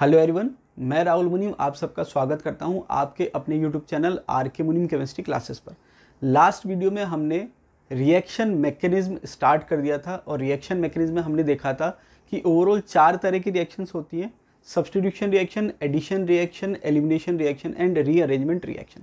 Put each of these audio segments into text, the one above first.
hello everyone मैं राहुल मुनीम आप सबका स्वागत करता हूं आपके अपने YouTube channel R K Munim chemistry classes पर लास्ट वीडियो में हमने रिएक्शन मैकेनिज्म स्टार्ट कर दिया था और रिएक्शन मैकेनिज्म में हमने देखा था कि ओवरऑल चार तरह की रिएक्शंस होती हैं substitution reaction addition reaction elimination reaction and rearrangement reaction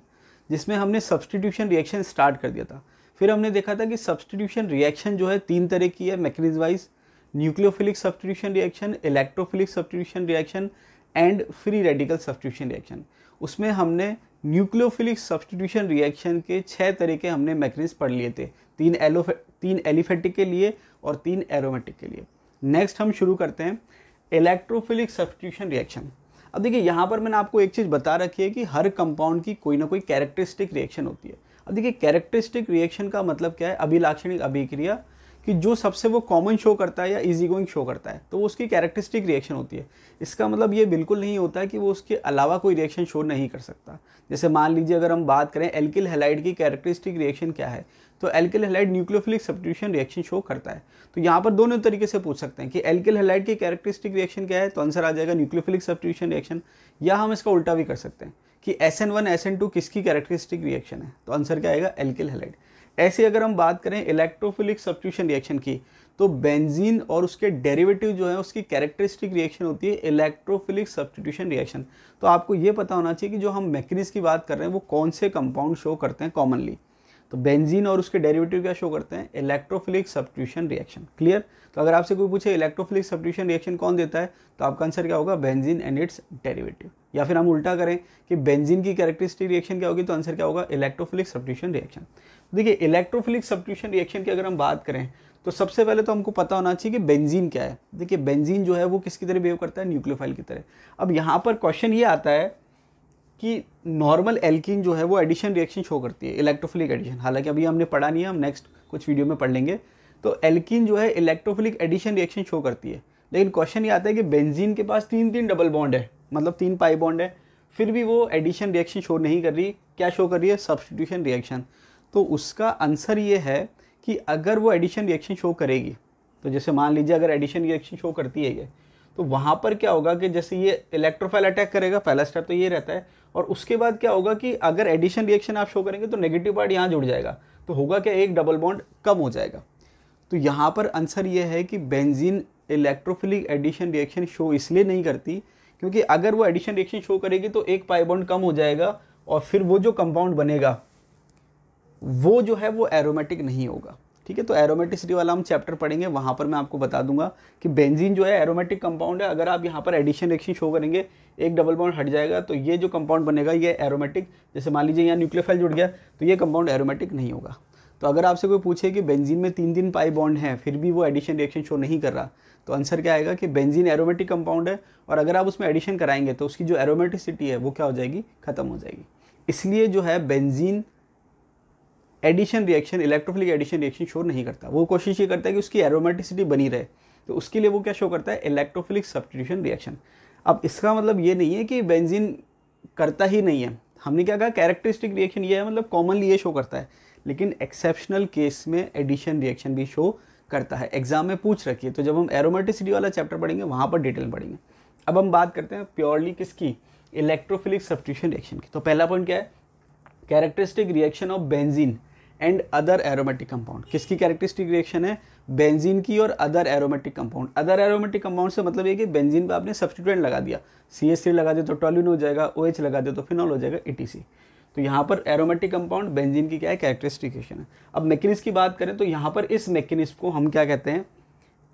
जिसमें हमने सब्सटीट्यूशन रिएक्शन स्टार्ट कर दिया था फिर हमने देखा था कि सब्सटीट्यूशन रिएक्शन जो है तीन तरह की है mechanism wise nucleophilic substitution reaction electrophilic substitution reaction and free radical substitution reaction उसमें हमने न्यूक्लियोफिलिक सब्सटीट्यूशन रिएक्शन के छह तरीके हमने मैकेनिज्म पढ़ लिए थे तीन एलोफे तीन एलिफेटिक के लिए और तीन एरोमेटिक के लिए नेक्स्ट हम शुरू करते हैं इलेक्ट्रोफिलिक सब्सटीट्यूशन रिएक्शन अब देखिए यहाँ पर मैंने आपको एक चीज़ बता रखी है कि हर कंपाउंड की कोई ना कोई कैरेक्टरिस्टिक रिएक्शन होती है अब देखिए कैरेक्टरिस्टिक रिएक्शन का मतलब क्या है अभिलाक्षणिक अभिक्रिया कि जो सबसे वो कॉमन शो करता है या इजी गोइंग शो करता है तो वो उसकी कैरेक्टरिस्टिक रिएक्शन होती है इसका मतलब ये बिल्कुल नहीं होता है कि वो उसके अलावा कोई रिएक्शन शो नहीं कर सकता जैसे मान लीजिए अगर हम बात करें एल्किल हेलाइड की कैरेक्टरिस्टिक रिएक्शन क्या है तो alkyl halide nucleophilic substitution reaction show करता है तो यहाँ पर दोनों तरीके से पूछ सकते हैं कि एल्किल हेलाइड की कैरेक्टरिस्टिक रिएक्शन क्या है तो आंसर आ जाएगा न्यूक्लियोफिलिक सब्टिट्यूशन रिएक्शन या हम इसका उल्टा भी कर सकते हैं कि S N one S N two किसकी कैरेक्टरिस्टिक रिएक्शन है तो आंसर क्या आएगा एल्किल हेलाइड ऐसे अगर हम बात करें इलेक्ट्रोफिलिक सब्सिट्यूशन रिएक्शन की तो बेंजीन और उसके डेरिवेटिव जो है उसकी कैरेक्टरिस्टिक रिएक्शन होती है इलेक्ट्रोफिलिक सब्सटीट्यूशन रिएक्शन तो आपको ये पता होना चाहिए कि जो हम मैकेनिज की बात कर रहे हैं वो कौन से कंपाउंड शो करते हैं कॉमनली तो बेंजीन और उसके डेरिवेटिव क्या शो करते हैं इलेक्ट्रोफिलिक सब्ट्यूशन रिएक्शन क्लियर तो अगर आपसे कोई पूछे इलेक्ट्रोफिलिक सब्ट्यूशन रिएक्शन कौन देता है तो आपका आंसर क्या होगा बेंजीन एंड इट्स डेरिवेटिव या फिर हम उल्टा करें कि बेंजीन की कैरेक्टरिस्टिक रिएक्शन क्या होगी तो आंसर क्या होगा इलेक्ट्रोफिलिक सब्ट्यूशन रिएक्शन देखिए इलेक्ट्रोफिलिक सब्ट्यूशन रिएक्शन की अगर हम बात करें तो सबसे पहले तो हमको पता होना चाहिए कि बेंजीन क्या है देखिए बेंजीन जो है वो किसकी तरह बिहेव करता है न्यूक्लियोफाइल की तरह अब यहाँ पर क्वेश्चन ये आता है कि नॉर्मल एल्किन जो है वो एडिशन रिएक्शन शो करती है इलेक्ट्रोफिलिक एडिशन हालांकि अभी हमने पढ़ा नहीं है हम नेक्स्ट कुछ वीडियो में पढ़ लेंगे तो एल्किन जो है इलेक्ट्रोफिलिक एडिशन रिएक्शन शो करती है लेकिन क्वेश्चन ये आता है कि बेंजीन के पास तीन तीन डबल बॉन्ड है मतलब तीन पाई बॉन्ड है फिर भी वो एडिशन रिएक्शन शो नहीं कर रही क्या शो कर रही है सब्सटीट्यूशन रिएक्शन तो उसका आंसर ये है कि अगर वो एडिशन रिएक्शन शो करेगी तो जैसे मान लीजिए अगर एडिशन रिएक्शन शो करती है ये तो वहाँ पर क्या होगा कि जैसे ये इलेक्ट्रोफाइल अटैक करेगा पहला स्टेप तो ये रहता है और उसके बाद क्या होगा कि अगर एडिशन रिएक्शन आप शो करेंगे तो नेगेटिव पार्ट यहाँ जुड़ जाएगा तो होगा क्या एक डबल बॉन्ड कम हो जाएगा तो यहाँ पर आंसर ये है कि benzene electrophilic addition reaction show इसलिए नहीं करती क्योंकि अगर वो एडिशन रिएक्शन शो करेगी तो एक पाई बॉन्ड कम हो जाएगा और फिर वो जो कंपाउंड बनेगा वो जो है वो एरोमेटिक नहीं होगा ठीक है तो एरोमेटिसिटी वाला हम चैप्टर पढ़ेंगे वहाँ पर मैं आपको बता दूंगा कि बेंजीन जो है एरोमेटिक कंपाउंड है अगर आप यहाँ पर एडिशन रिएक्शन शो करेंगे एक डबल बॉन्ड हट जाएगा तो ये जो कंपाउंड बनेगा ये एरोमेटिक जैसे मान लीजिए यहाँ न्यूक्लियोफाइल जुड़ गया तो ये कंपाउंड एरोमेटिक नहीं होगा तो अगर आपसे कोई पूछे कि बेंजीन में तीन तीन पाई बॉन्ड है फिर भी वो एडिशन रिएक्शन शो नहीं कर रहा तो आंसर क्या आएगा कि बेंजीन एरोमेटिक कंपाउंड है और अगर आप उसमें एडिशन कराएंगे तो उसकी जो एरोमेटिसिटी है वो क्या हो जाएगी खत्म हो जाएगी इसलिए जो है benzene addition reaction electrophilic addition reaction show नहीं करता वो कोशिश ये करता है कि उसकी एरोमेटिसिटी बनी रहे तो उसके लिए वो क्या शो करता है इलेक्ट्रोफिलिक सब्सटीट्यूशन रिएक्शन अब इसका मतलब ये नहीं है कि बेंजीन करता ही नहीं है हमने क्या कहा कैरेक्टरिस्टिक रिएक्शन ये है मतलब कॉमनली ये शो करता है लेकिन एक्सेप्शनल केस में एडिशन रिएक्शन भी शो करता है एग्जाम में पूछ रखिए तो जब हम एरोमेटिसिटी वाला चैप्टर पढ़ेंगे वहाँ पर डिटेल पढ़ेंगे अब हम बात करते हैं प्योरली किसकी इलेक्ट्रोफिलिक सब्सटीट्यूशन रिएक्शन की तो पहला पॉइंट क्या है characteristic reaction of benzene and other aromatic compound किसकी कैरेक्टरिस्टिक रिएक्शन है बेंजीन की और other aromatic compound other aromatic compound से मतलब ये कि बेंजीन पे आपने सब्सटीट्यूएंट लगा दिया सी एस सी लगा दे तो टॉलिन हो जाएगा ओ OH लगा दे तो फिनॉल हो जाएगा ई तो यहाँ पर एरोमेटिक कंपाउंड बेंजीन की क्या है कैरेक्टरिस्टिक रिएक्शन है अब मैकेनिज्म की बात करें तो यहाँ पर इस मैकेनिज्म को हम क्या कहते हैं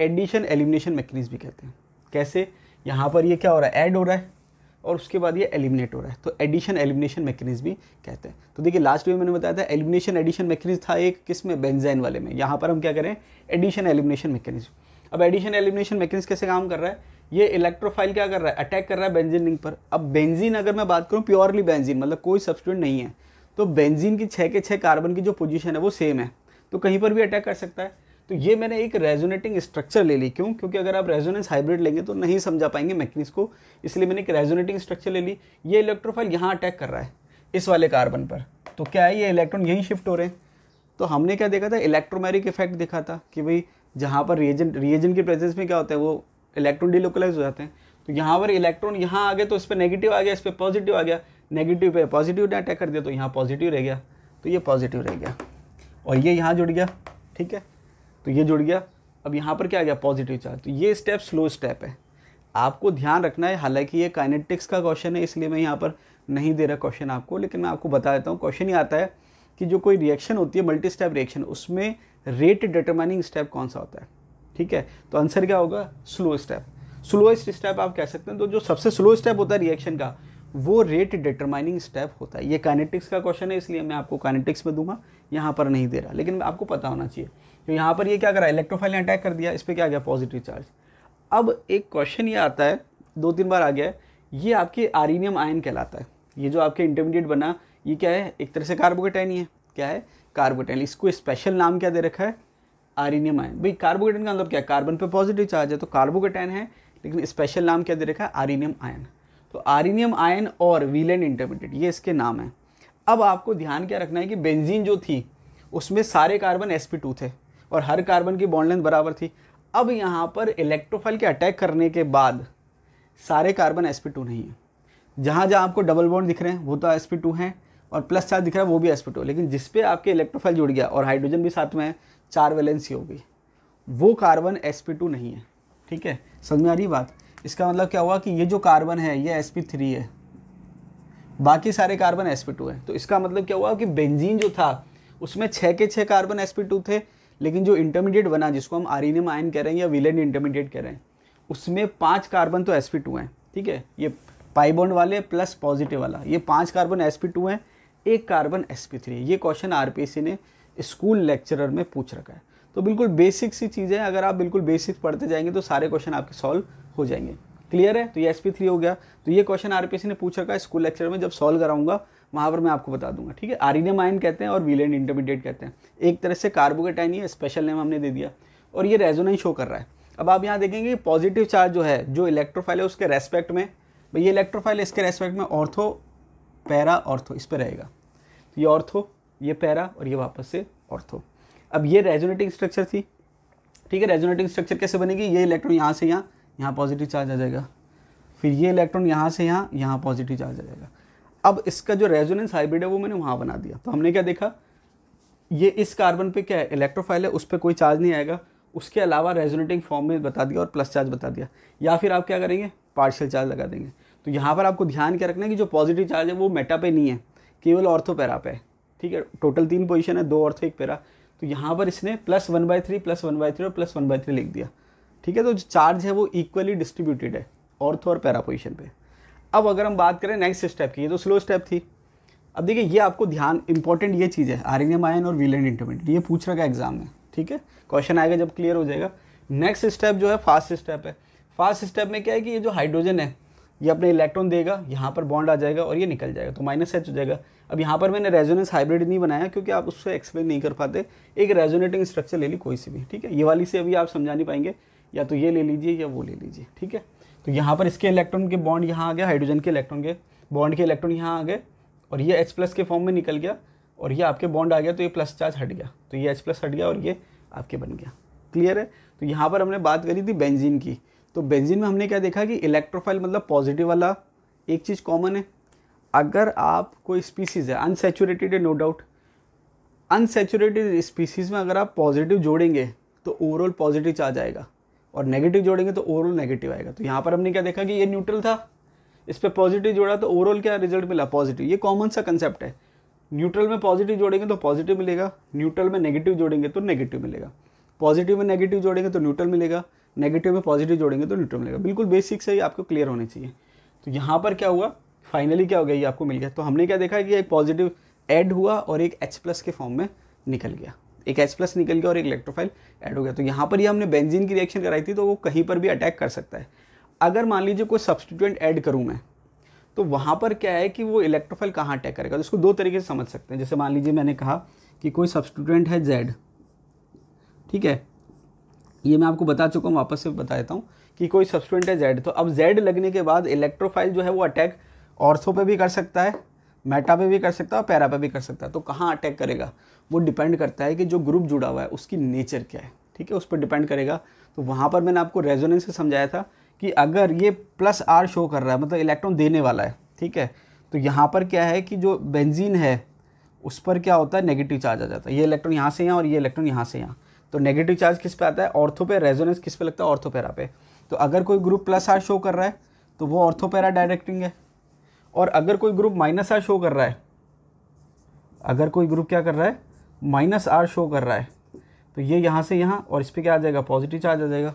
एडिशन एलिमिनेशन मैकेनिज्म भी कहते हैं कैसे यहाँ पर ये क्या हो रहा है ऐड हो रहा है और उसके बाद ये एलिमिनेट हो रहा है तो एडिशन एलिमिनेशन मैकेनिज्म भी कहते हैं तो देखिए लास्ट वीडियो मैंने बताया था एलिमिनेशन एडिशन मैकेनिज्म था एक किस में बेंजाइन वाले में यहाँ पर हम क्या करें एडिशन एलिमिनेशन मैकेनिज्म अब एडिशन एलिमिनेशन मैकेनिज्म कैसे काम कर रहा है ये इलेक्ट्रोफाइल क्या कर रहा है अटैक कर रहा है बेंजीन रिंग पर अब बेंजीन अगर मैं बात करूँ प्योरली बेंजीन मतलब कोई सब्सटीट्यूट नहीं है तो बेंजीन की छः के छः कार्बन की जो पोजिशन है वो सेम है तो कहीं पर भी अटैक कर सकता है तो ये मैंने एक रेजोनेटिंग स्ट्रक्चर ले ली क्यों क्योंकि अगर आप रेजोनेंस हाइब्रिड लेंगे तो नहीं समझा पाएंगे मैकनीस को इसलिए मैंने एक रेजोनेटिंग स्ट्रक्चर ले ली ये इलेक्ट्रोफाइल यहाँ अटैक कर रहा है इस वाले कार्बन पर तो क्या है ये इलेक्ट्रॉन यहीं शिफ्ट हो रहे हैं तो हमने क्या देखा था इलेक्ट्रोमेरिक इफेक्ट देखा था कि भाई जहाँ पर रिएजेंट रिएजेंट के प्रेजेंस में क्या होता है वो इलेक्ट्रॉन डिलोकलाइज हो जाते हैं तो यहाँ पर इलेक्ट्रॉन यहाँ आ गए तो इस पर नेगेटिव आ गया इस पर पॉजिटिव आ गया नेगेटिव पे पॉजिटिव ने अटैक कर दिया तो यहाँ पॉजिटिव रह गया तो ये पॉजिटिव रह गया और ये यहाँ जुड़ गया ठीक है तो ये जुड़ गया अब यहाँ पर क्या आ गया पॉजिटिव चार्ज तो ये स्टेप स्लो स्टेप है आपको ध्यान रखना है हालांकि ये काइनेटिक्स का क्वेश्चन है इसलिए मैं यहाँ पर नहीं दे रहा क्वेश्चन आपको लेकिन मैं आपको बता देता हूँ क्वेश्चन ही आता है कि जो कोई रिएक्शन होती है मल्टी स्टेप रिएक्शन उसमें रेट डिटरमाइनिंग स्टेप कौन सा होता है ठीक है तो आंसर क्या होगा स्लो स्टेप स्लोएस्ट स्टेप आप कह सकते हैं तो जो सबसे स्लो स्टेप होता है रिएक्शन का वो रेट डिटरमाइनिंग स्टेप होता है ये काइनेटिक्स का क्वेश्चन है इसलिए मैं आपको काइनेटिक्स में दूंगा यहाँ पर नहीं दे रहा लेकिन आपको पता होना चाहिए तो यहाँ पर ये क्या करा इलेक्ट्रोफाइल ने अटैक कर दिया इस पर क्या आ गया पॉजिटिव चार्ज अब एक क्वेश्चन ये आता है दो तीन बार आ गया है ये आपके आरिनियम आयन कहलाता है ये जो आपके इंटरमीडिएट बना ये क्या है एक तरह से कार्बोकेटाइन ही है क्या है कार्बोटाइन इसको स्पेशल नाम क्या दे रखा है आरिनियम आयन भाई कार्बोकेटाइन का मतलब क्या कार्बन पर पॉजिटिव चार्ज है तो कार्बोकेटाइन है लेकिन स्पेशल नाम क्या दे रखा है आरिनियम आयन तो आरिनियम आयन और वीलेंड इंटरमीडिएट ये इसके नाम है अब आपको ध्यान क्या रखना है कि बेंजीन जो थी उसमें सारे कार्बन sp2 थे और हर कार्बन की बॉन्ड लेंथ बराबर थी अब यहाँ पर इलेक्ट्रोफाइल के अटैक करने के बाद सारे कार्बन एस नहीं है जहाँ जहाँ आपको डबल बॉन्ड दिख रहे हैं वो तो एस हैं और प्लस चार दिख रहा है वो भी एस लेकिन जिस पे आपके इलेक्ट्रोफाइल जुड़ गया और हाइड्रोजन भी साथ में है चार वैलेंसी हो गई वो कार्बन एस नहीं है ठीक है समझ में आ रही बात इसका मतलब क्या हुआ कि ये जो कार्बन है ये एस थ्री है बाकी सारे कार्बन एस है तो इसका मतलब क्या हुआ कि बेंजीन जो था उसमें छः के छः कार्बन एस थे लेकिन जो इंटरमीडिएट बना जिसको हम आरिनियम आयन कह रहे हैं या विलेन इंटरमीडिएट कह रहे हैं उसमें पांच कार्बन तो एसपी टू हैं ठीक है ये पाइबॉन्ड वाले प्लस पॉजिटिव वाला ये पांच कार्बन एसपी टू हैं एक कार्बन एसपी थ्री ये क्वेश्चन आर ने स्कूल लेक्चरर में पूछ रखा है तो बिल्कुल बेसिक सी चीज़ें अगर आप बिल्कुल बेसिक पढ़ते जाएंगे तो सारे क्वेश्चन आपके सॉल्व हो जाएंगे क्लियर है तो ये एस हो गया तो ये क्वेश्चन आर ने पूछ रखा है स्कूल लेक्चर में जब सॉल्व कराऊंगा वहाँ पर मैं आपको बता दूंगा ठीक है आरिनियम आयन कहते हैं और वीलेंड इंटरमीडिएट कहते हैं एक तरह से कार्बोकेटाइन है स्पेशल नेम हमने दे दिया और ये रेजोनेंस शो कर रहा है अब आप यहाँ देखेंगे पॉजिटिव चार्ज जो है जो इलेक्ट्रोफाइल है उसके रेस्पेक्ट में भाई ये इलेक्ट्रोफाइल इसके रेस्पेक्ट में ऑर्थो पैरा ऑर्थो इस पर रहेगा तो ये ऑर्थो ये पैरा और ये वापस से ऑर्थो अब ये रेजोनेटिंग स्ट्रक्चर थी ठीक है रेजोनेटिंग स्ट्रक्चर कैसे बनेगी ये इलेक्ट्रॉन यहाँ से यहाँ यहाँ पॉजिटिव चार्ज आ जाएगा फिर ये इलेक्ट्रॉन यहाँ से यहाँ यहाँ पॉजिटिव चार्ज आ जाएगा अब इसका जो रेजोनेंस हाइब्रिड है वो मैंने वहाँ बना दिया तो हमने क्या देखा ये इस कार्बन पे क्या है इलेक्ट्रोफाइल है उस पर कोई चार्ज नहीं आएगा उसके अलावा रेजोनेटिंग फॉर्म में बता दिया और प्लस चार्ज बता दिया या फिर आप क्या करेंगे पार्शियल चार्ज लगा देंगे तो यहाँ पर आपको ध्यान क्या रखना है कि जो पॉजिटिव चार्ज है वो मेटा पे नहीं है केवल ऑर्थो पैरा पे है ठीक है टोटल तीन पोजिशन है दो ऑर्थो एक पैरा तो यहाँ पर इसने plus one by three plus one by three और प्लस वन बाय थ्री लिख दिया ठीक है तो जो चार्ज है वो इक्वली डिस्ट्रीब्यूटेड है ऑर्थो और पैरा पोजिशन पर अब अगर हम बात करें नेक्स्ट स्टेप की ये तो स्लो स्टेप थी अब देखिए ये आपको ध्यान इंपॉर्टेंट ये चीज़ है आर आयन और वीलेंड इंटरमीडिएट ये पूछ रखा एग्जाम में ठीक है क्वेश्चन आएगा जब क्लियर हो जाएगा नेक्स्ट स्टेप जो है फास्ट स्टेप है फास्ट स्टेप में क्या है कि ये जो हाइड्रोजन है ये अपने इलेक्ट्रॉन देगा यहाँ पर बॉन्ड आ जाएगा और ये निकल जाएगा तो माइनस एच हो जाएगा अब यहाँ पर मैंने रेजोनेंस हाइब्रिड नहीं बनाया क्योंकि आप उससे एक्सप्लेन नहीं कर पाते एक रेजोनेटिंग स्ट्रक्चर ले ली कोई सी भी ठीक है ये वाली से अभी आप समझा नहीं पाएंगे या तो ये ले लीजिए या वो ले लीजिए ठीक है तो यहाँ पर इसके इलेक्ट्रॉन के बॉन्ड यहाँ आ गया हाइड्रोजन के इलेक्ट्रॉन के बॉन्ड के इलेक्ट्रॉन यहाँ आ गए और ये एच प्लस के फॉर्म में निकल गया और ये आपके बॉन्ड आ गया तो ये प्लस चार्ज हट गया तो ये एच प्लस हट गया और ये आपके बन गया क्लियर है तो यहाँ पर हमने बात करी थी बेंजीन की तो बेंजीन में हमने क्या देखा कि इलेक्ट्रोफाइल मतलब पॉजिटिव वाला एक चीज़ कॉमन है अगर आप कोई स्पीसीज़ है अनसेचुरेटेड है नो डाउट अनसेचुरेटेड स्पीसीज़ में अगर आप पॉजिटिव जोड़ेंगे तो ओवरऑल पॉजिटिव चार्ज आएगा और नेगेटिव जोड़ेंगे तो ओवरऑल नेगेटिव आएगा तो यहाँ पर हमने क्या देखा कि ये न्यूट्रल था इस पर पॉजिटिव जोड़ा तो ओवरऑल क्या रिजल्ट मिला पॉजिटिव ये कॉमन सा कंसेप्ट है न्यूट्रल में पॉजिटिव जोड़ेंगे तो पॉजिटिव मिलेगा न्यूट्रल में नेगेटिव जोड़ेंगे तो नेगेटिव मिलेगा पॉजिटिव में नेगेटिव जोड़ेंगे तो न्यूट्रल मिलेगा नेगेटिव में पॉजिटिव जोड़ेंगे तो न्यूट्रल मिलेगा बिल्कुल बेसिक से ही आपको क्लियर होने चाहिए तो यहाँ पर क्या हुआ फाइनली क्या हो गया ये आपको मिल गया तो हमने क्या देखा कि एक पॉजिटिव एड हुआ और एक एच प्लस के फॉर्म में निकल गया एक एच प्लस निकल गया और एक इलेक्ट्रोफाइल ऐड हो गया तो यहाँ पर ही हमने बेंजीन की रिएक्शन कराई थी तो वो कहीं पर भी अटैक कर सकता है अगर मान लीजिए कोई सब्सटीट्यूएंट ऐड करूँ मैं तो वहाँ पर क्या है कि वो इलेक्ट्रोफाइल कहाँ अटैक करेगा तो इसको दो तरीके से समझ सकते हैं जैसे मान लीजिए मैंने कहा कि कोई सब्सटीट्यूएंट है जेड ठीक है ये मैं आपको बता चुका हूँ वापस से बता देता हूँ कि कोई सब्सटीट्यूएंट है जेड तो अब जेड लगने के बाद इलेक्ट्रोफाइल जो है वो अटैक ऑर्थो पे भी कर सकता है मेटा पे भी कर सकता है और पैरा पे भी कर सकता है तो कहाँ अटैक करेगा वो डिपेंड करता है कि जो ग्रुप जुड़ा हुआ है उसकी नेचर क्या है ठीक है उस पर डिपेंड करेगा तो वहाँ पर मैंने आपको रेजोनेंस से समझाया था कि अगर ये प्लस आर शो कर रहा है मतलब इलेक्ट्रॉन देने वाला है ठीक है तो यहाँ पर क्या है कि जो बेंजीन है उस पर क्या होता है नेगेटिव चार्ज आ जाता है ये इलेक्ट्रॉन यहाँ से यहाँ और ये इलेक्ट्रॉन यहाँ से यहाँ तो नेगेटिव चार्ज किस पे आता है ऑर्थोपे रेजोनेंस किस पे लगता है ऑर्थोपेरा पे तो अगर कोई ग्रुप प्लस आर शो कर रहा है तो वो ऑर्थोपेरा डायरेक्टिंग है और अगर कोई ग्रुप माइनस आर शो कर रहा है अगर कोई ग्रुप क्या कर रहा है माइनस आर शो कर रहा है तो ये यहाँ से यहाँ और इस पर क्या आ जाएगा पॉजिटिव चार्ज आ जाएगा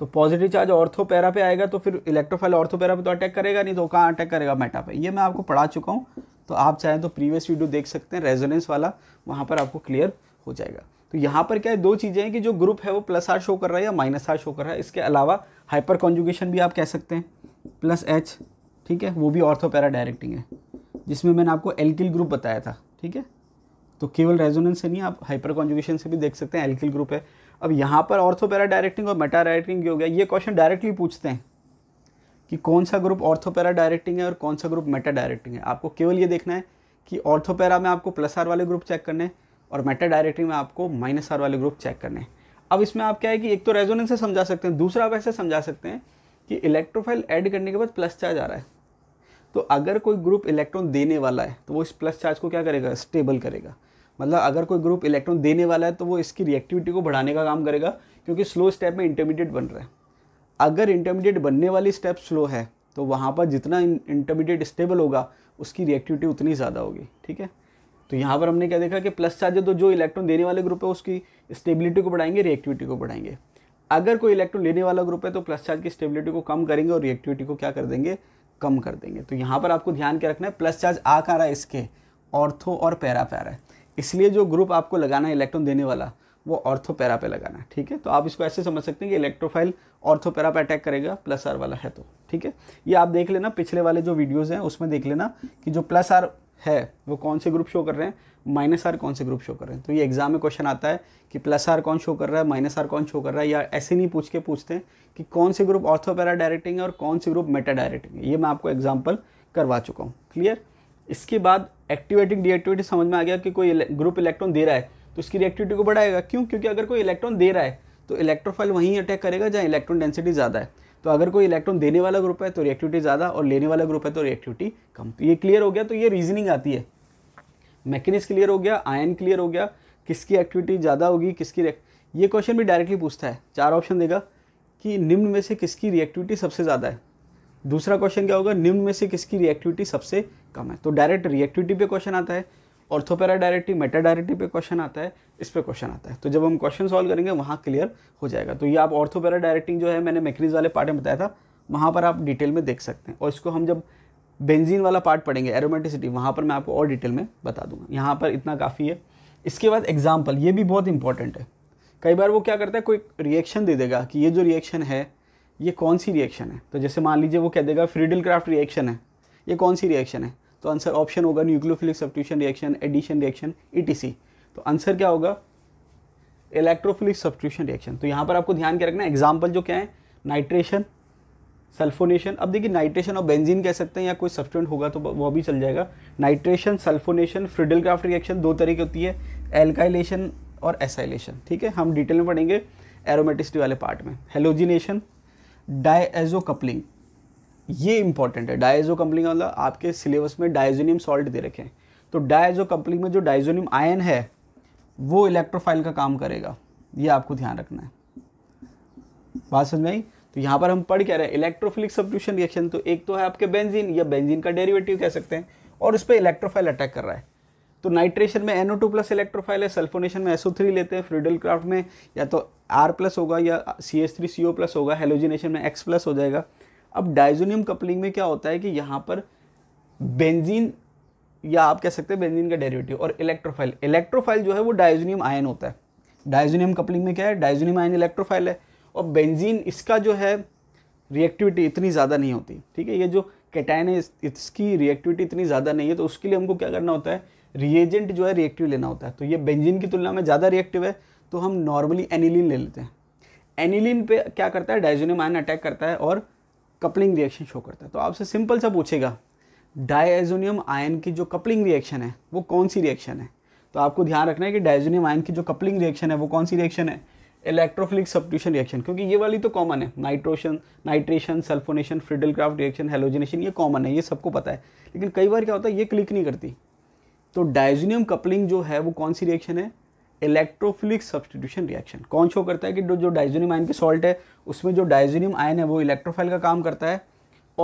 तो पॉजिटिव चार्ज ऑर्थोपैरा पे आएगा तो फिर इलेक्ट्रोफाइल ऑर्थोपैरा पे तो अटैक करेगा नहीं तो कहाँ अटैक करेगा मेटा पे ये मैं आपको पढ़ा चुका हूँ तो आप चाहें तो प्रीवियस वीडियो देख सकते हैं रेजोनेंस वाला वहाँ पर आपको क्लियर हो जाएगा तो यहाँ पर क्या है दो चीज़ें हैं कि जो ग्रुप है वो प्लस आर शो कर रहा है या माइनस आर शो कर रहा है इसके अलावा हाइपर कॉन्जुगेशन भी आप कह सकते हैं प्लस एच ठीक है वो भी ऑर्थोपैरा डायरेक्टिंग है जिसमें मैंने आपको एल्किल ग्रुप बताया था ठीक है तो केवल रेजोनेंस से नहीं आप हाइपर कॉन्जुगेशन से भी देख सकते हैं एल्किल ग्रुप है अब यहाँ पर ऑर्थोपैरा डायरेक्टिंग और मेटा डायरेक्टिंग हो गया ये क्वेश्चन डायरेक्टली पूछते हैं कि कौन सा ग्रुप ऑर्थोपैरा डायरेक्टिंग है और कौन सा ग्रुप मेटा डायरेक्टिंग है आपको केवल ये देखना है कि ऑर्थोपैरा में आपको प्लस आर वाले ग्रुप चेक करने हैं और मेटा डायरेक्टिंग में आपको माइनस आर वाले ग्रुप चेक करने हैं अब इसमें आप क्या है कि एक तो रेजोनेंस से समझा सकते हैं दूसरा आप ऐसे समझा सकते हैं कि इलेक्ट्रोफाइल ऐड करने के बाद प्लस चार्ज आ रहा है तो अगर कोई ग्रुप इलेक्ट्रॉन देने वाला है तो वो इस प्लस चार्ज को क्या करेगा स्टेबल करेगा मतलब अगर कोई ग्रुप इलेक्ट्रॉन देने वाला है तो वो इसकी रिएक्टिविटी को बढ़ाने का काम करेगा क्योंकि स्लो स्टेप में इंटरमीडिएट बन रहा है अगर इंटरमीडिएट बनने वाली स्टेप स्लो है तो वहाँ पर जितना इंटरमीडिएट स्टेबल होगा उसकी रिएक्टिविटी उतनी ज़्यादा होगी ठीक है तो यहाँ पर हमने क्या देखा कि प्लस चार्ज तो जो इलेक्ट्रॉन देने वाले ग्रुप है उसकी स्टेबिलिटी को बढ़ाएंगे रिएक्टिविटी को बढ़ाएंगे अगर कोई इलेक्ट्रॉन लेने वाला ग्रुप है तो प्लस चार्ज की स्टेबिलिटी को कम करेंगे और रिएक्टिविटी को क्या कर देंगे कम कर देंगे तो यहाँ पर आपको ध्यान क्या रखना है प्लस चार्ज आ कर रहा है इसके ऑर्थो और पैरा पैरा है इसलिए जो ग्रुप आपको लगाना है इलेक्ट्रॉन देने वाला वो ऑर्थोपैरा पे लगाना है ठीक है तो आप इसको ऐसे समझ सकते हैं कि इलेक्ट्रोफाइल ऑर्थोपैरा पे अटैक करेगा प्लस आर वाला है तो ठीक है ये आप देख लेना पिछले वाले जो वीडियोज़ हैं उसमें देख लेना कि जो प्लस आर है वो कौन से ग्रुप शो कर रहे हैं माइनस आर कौन से ग्रुप शो कर रहे हैं तो ये एग्जाम में क्वेश्चन आता है कि प्लस आर कौन शो कर रहा है माइनस आर कौन शो कर रहा है या ऐसे नहीं पूछ के पूछते हैं कि कौन से ग्रुप ऑर्थोपैरा डायरेक्टिंग है और कौन से ग्रुप मेटा डायरेक्टिंग है ये मैं आपको एग्जाम्पल करवा चुका हूँ क्लियर इसके बाद एक्टिवेटिंग रिएक्टिविटी समझ में आ गया कि कोई ग्रुप इलेक्ट्रॉन दे रहा है तो इसकी रिएक्टिविटी को बढ़ाएगा क्यों क्योंकि अगर कोई इलेक्ट्रॉन दे रहा है तो इलेक्ट्रोफाइल वहीं अटैक करेगा जहाँ इलेक्ट्रॉन डेंसिटी ज़्यादा है तो अगर कोई इलेक्ट्रॉन देने वाला ग्रुप है तो रिएक्टिविटी ज़्यादा और लेने वाला ग्रुप है तो रिएक्टिविटी कम तो ये क्लियर हो गया तो ये रीजनिंग आती है मैकेनिक्स क्लियर हो गया आयन क्लियर हो गया किसकी एक्टिविटी ज़्यादा होगी किसकी ये क्वेश्चन भी डायरेक्टली पूछता है चार ऑप्शन देगा कि निम्न में से किसकी रिएक्टिविटी सबसे ज़्यादा है दूसरा क्वेश्चन क्या होगा निम्न में से किसकी रिएक्टिविटी सबसे कम है तो डायरेक्ट रिएक्टिविटी पे क्वेश्चन आता है ऑर्थोपेरा डायरेक्टिव मेटा डायरेक्टिव पे क्वेश्चन आता है इस पर क्वेश्चन आता है तो जब हम क्वेश्चन सॉल्व करेंगे वहाँ क्लियर हो जाएगा तो ये आप ऑर्थोपेरा डायरेक्टिंग जो है मैंने मैक्रीज वाले पार्ट में बताया था वहाँ पर आप डिटेल में देख सकते हैं और इसको हम जब बेंजीन वाला पार्ट पढ़ेंगे एरोमेटिसिटी वहाँ पर मैं आपको और डिटेल में बता दूंगा यहाँ पर इतना काफ़ी है इसके बाद एग्जाम्पल ये भी बहुत इंपॉर्टेंट है कई बार वो क्या करता है कोई रिएक्शन दे देगा कि ये जो रिएक्शन है ये कौन सी रिएक्शन है तो जैसे मान लीजिए वो कह देगा फ्रीडल क्राफ्ट रिएक्शन है ये कौन सी रिएक्शन है तो आंसर ऑप्शन होगा nucleophilic substitution reaction addition reaction E तो आंसर क्या होगा इलेक्ट्रोफिलिक सब्ट्यूशन रिएक्शन तो यहाँ पर आपको ध्यान क्या रखना एग्जाम्पल जो क्या है नाइट्रेशन सल्फोनेशन अब देखिए नाइट्रेशन और बेंजीन कह सकते हैं या कोई सब्सटेंट होगा तो वह भी चल जाएगा nitration sulphonation Friedel Crafts reaction दो तरीके होती है एल्काइलेशन और एसाइलेशन ठीक है हम डिटेल में पढ़ेंगे एरोमेटिस्ट्री वाले पार्ट में हेलोजिनेशन डायएजो कपलिंग ये इंपॉर्टेंट है डायजो कंपनी का मतलब आपके सिलेबस में डायजोनियम सॉल्ट दे रखे हैं तो डायजो कंपनी में जो डायजोनियम आयन है वो इलेक्ट्रोफाइल का काम करेगा ये आपको ध्यान रखना है बात समझ में आई तो यहाँ पर हम पढ़ क्या रहे हैं इलेक्ट्रोफिलिक सब्ल्यूशन रिएक्शन तो एक तो है आपके बेंजीन या बेंजीन का डेरिवेटिव कह सकते हैं और उस पर इलेक्ट्रोफाइल अटैक कर रहा है तो नाइट्रेशन में एनओ टू प्लस इलेक्ट्रोफाइल है सल्फोनेशन में एसओ थ्री लेते हैं फ्रीडल क्राफ्ट में या तो आर प्लस होगा या C S three C O plus होगा हेलोजिनेशन में एक्स प्लस हो जाएगा अब डाइजोनियम कपलिंग में क्या होता है कि यहाँ पर बेंजीन या आप कह सकते हैं बेंजीन का डेरिवेटिव और इलेक्ट्रोफाइल इलेक्ट्रोफाइल जो है वो डाइजोनियम आयन होता है डाइजोनियम कपलिंग में क्या है डाइजोनियम आयन इलेक्ट्रोफाइल है और बेंजीन इसका जो है रिएक्टिविटी इतनी ज़्यादा नहीं होती ठीक है ये जो कैटाइन है इसकी रिएक्टिविटी इतनी ज़्यादा नहीं है तो उसके लिए हमको क्या करना होता है रिएजेंट जो है रिएक्टिव लेना होता है तो ये बेंजीन की तुलना में ज़्यादा रिएक्टिव है तो हम नॉर्मली एनिलिन ले लेते हैं एनिलिन पे क्या करता है डाइजोनियम आयन अटैक करता है और कपलिंग रिएक्शन शो करता है तो आपसे सिंपल सा पूछेगा डायजोनियम आयन की जो कपलिंग रिएक्शन है वो कौन सी रिएक्शन है तो आपको ध्यान रखना है कि डायजोनियम आयन की जो कपलिंग रिएक्शन है वो कौन सी रिएक्शन है इलेक्ट्रोफिलिक सब्ट्यूशन रिएक्शन क्योंकि ये वाली तो कॉमन है nitration nitration sulphonation Friedel Crafts reaction halogenation ये कॉमन है ये सबको पता है लेकिन कई बार क्या होता है ये क्लिक नहीं करती तो डायजोनियम कपलिंग जो है वो कौन सी रिएक्शन है इलेक्ट्रोफिलिक सब्सटीट्यूशन रिएक्शन कौन शो करता है कि जो डाइजोनियम आयन के सॉल्ट है उसमें जो डाइजोनियम आयन है वो इलेक्ट्रोफाइल का काम करता है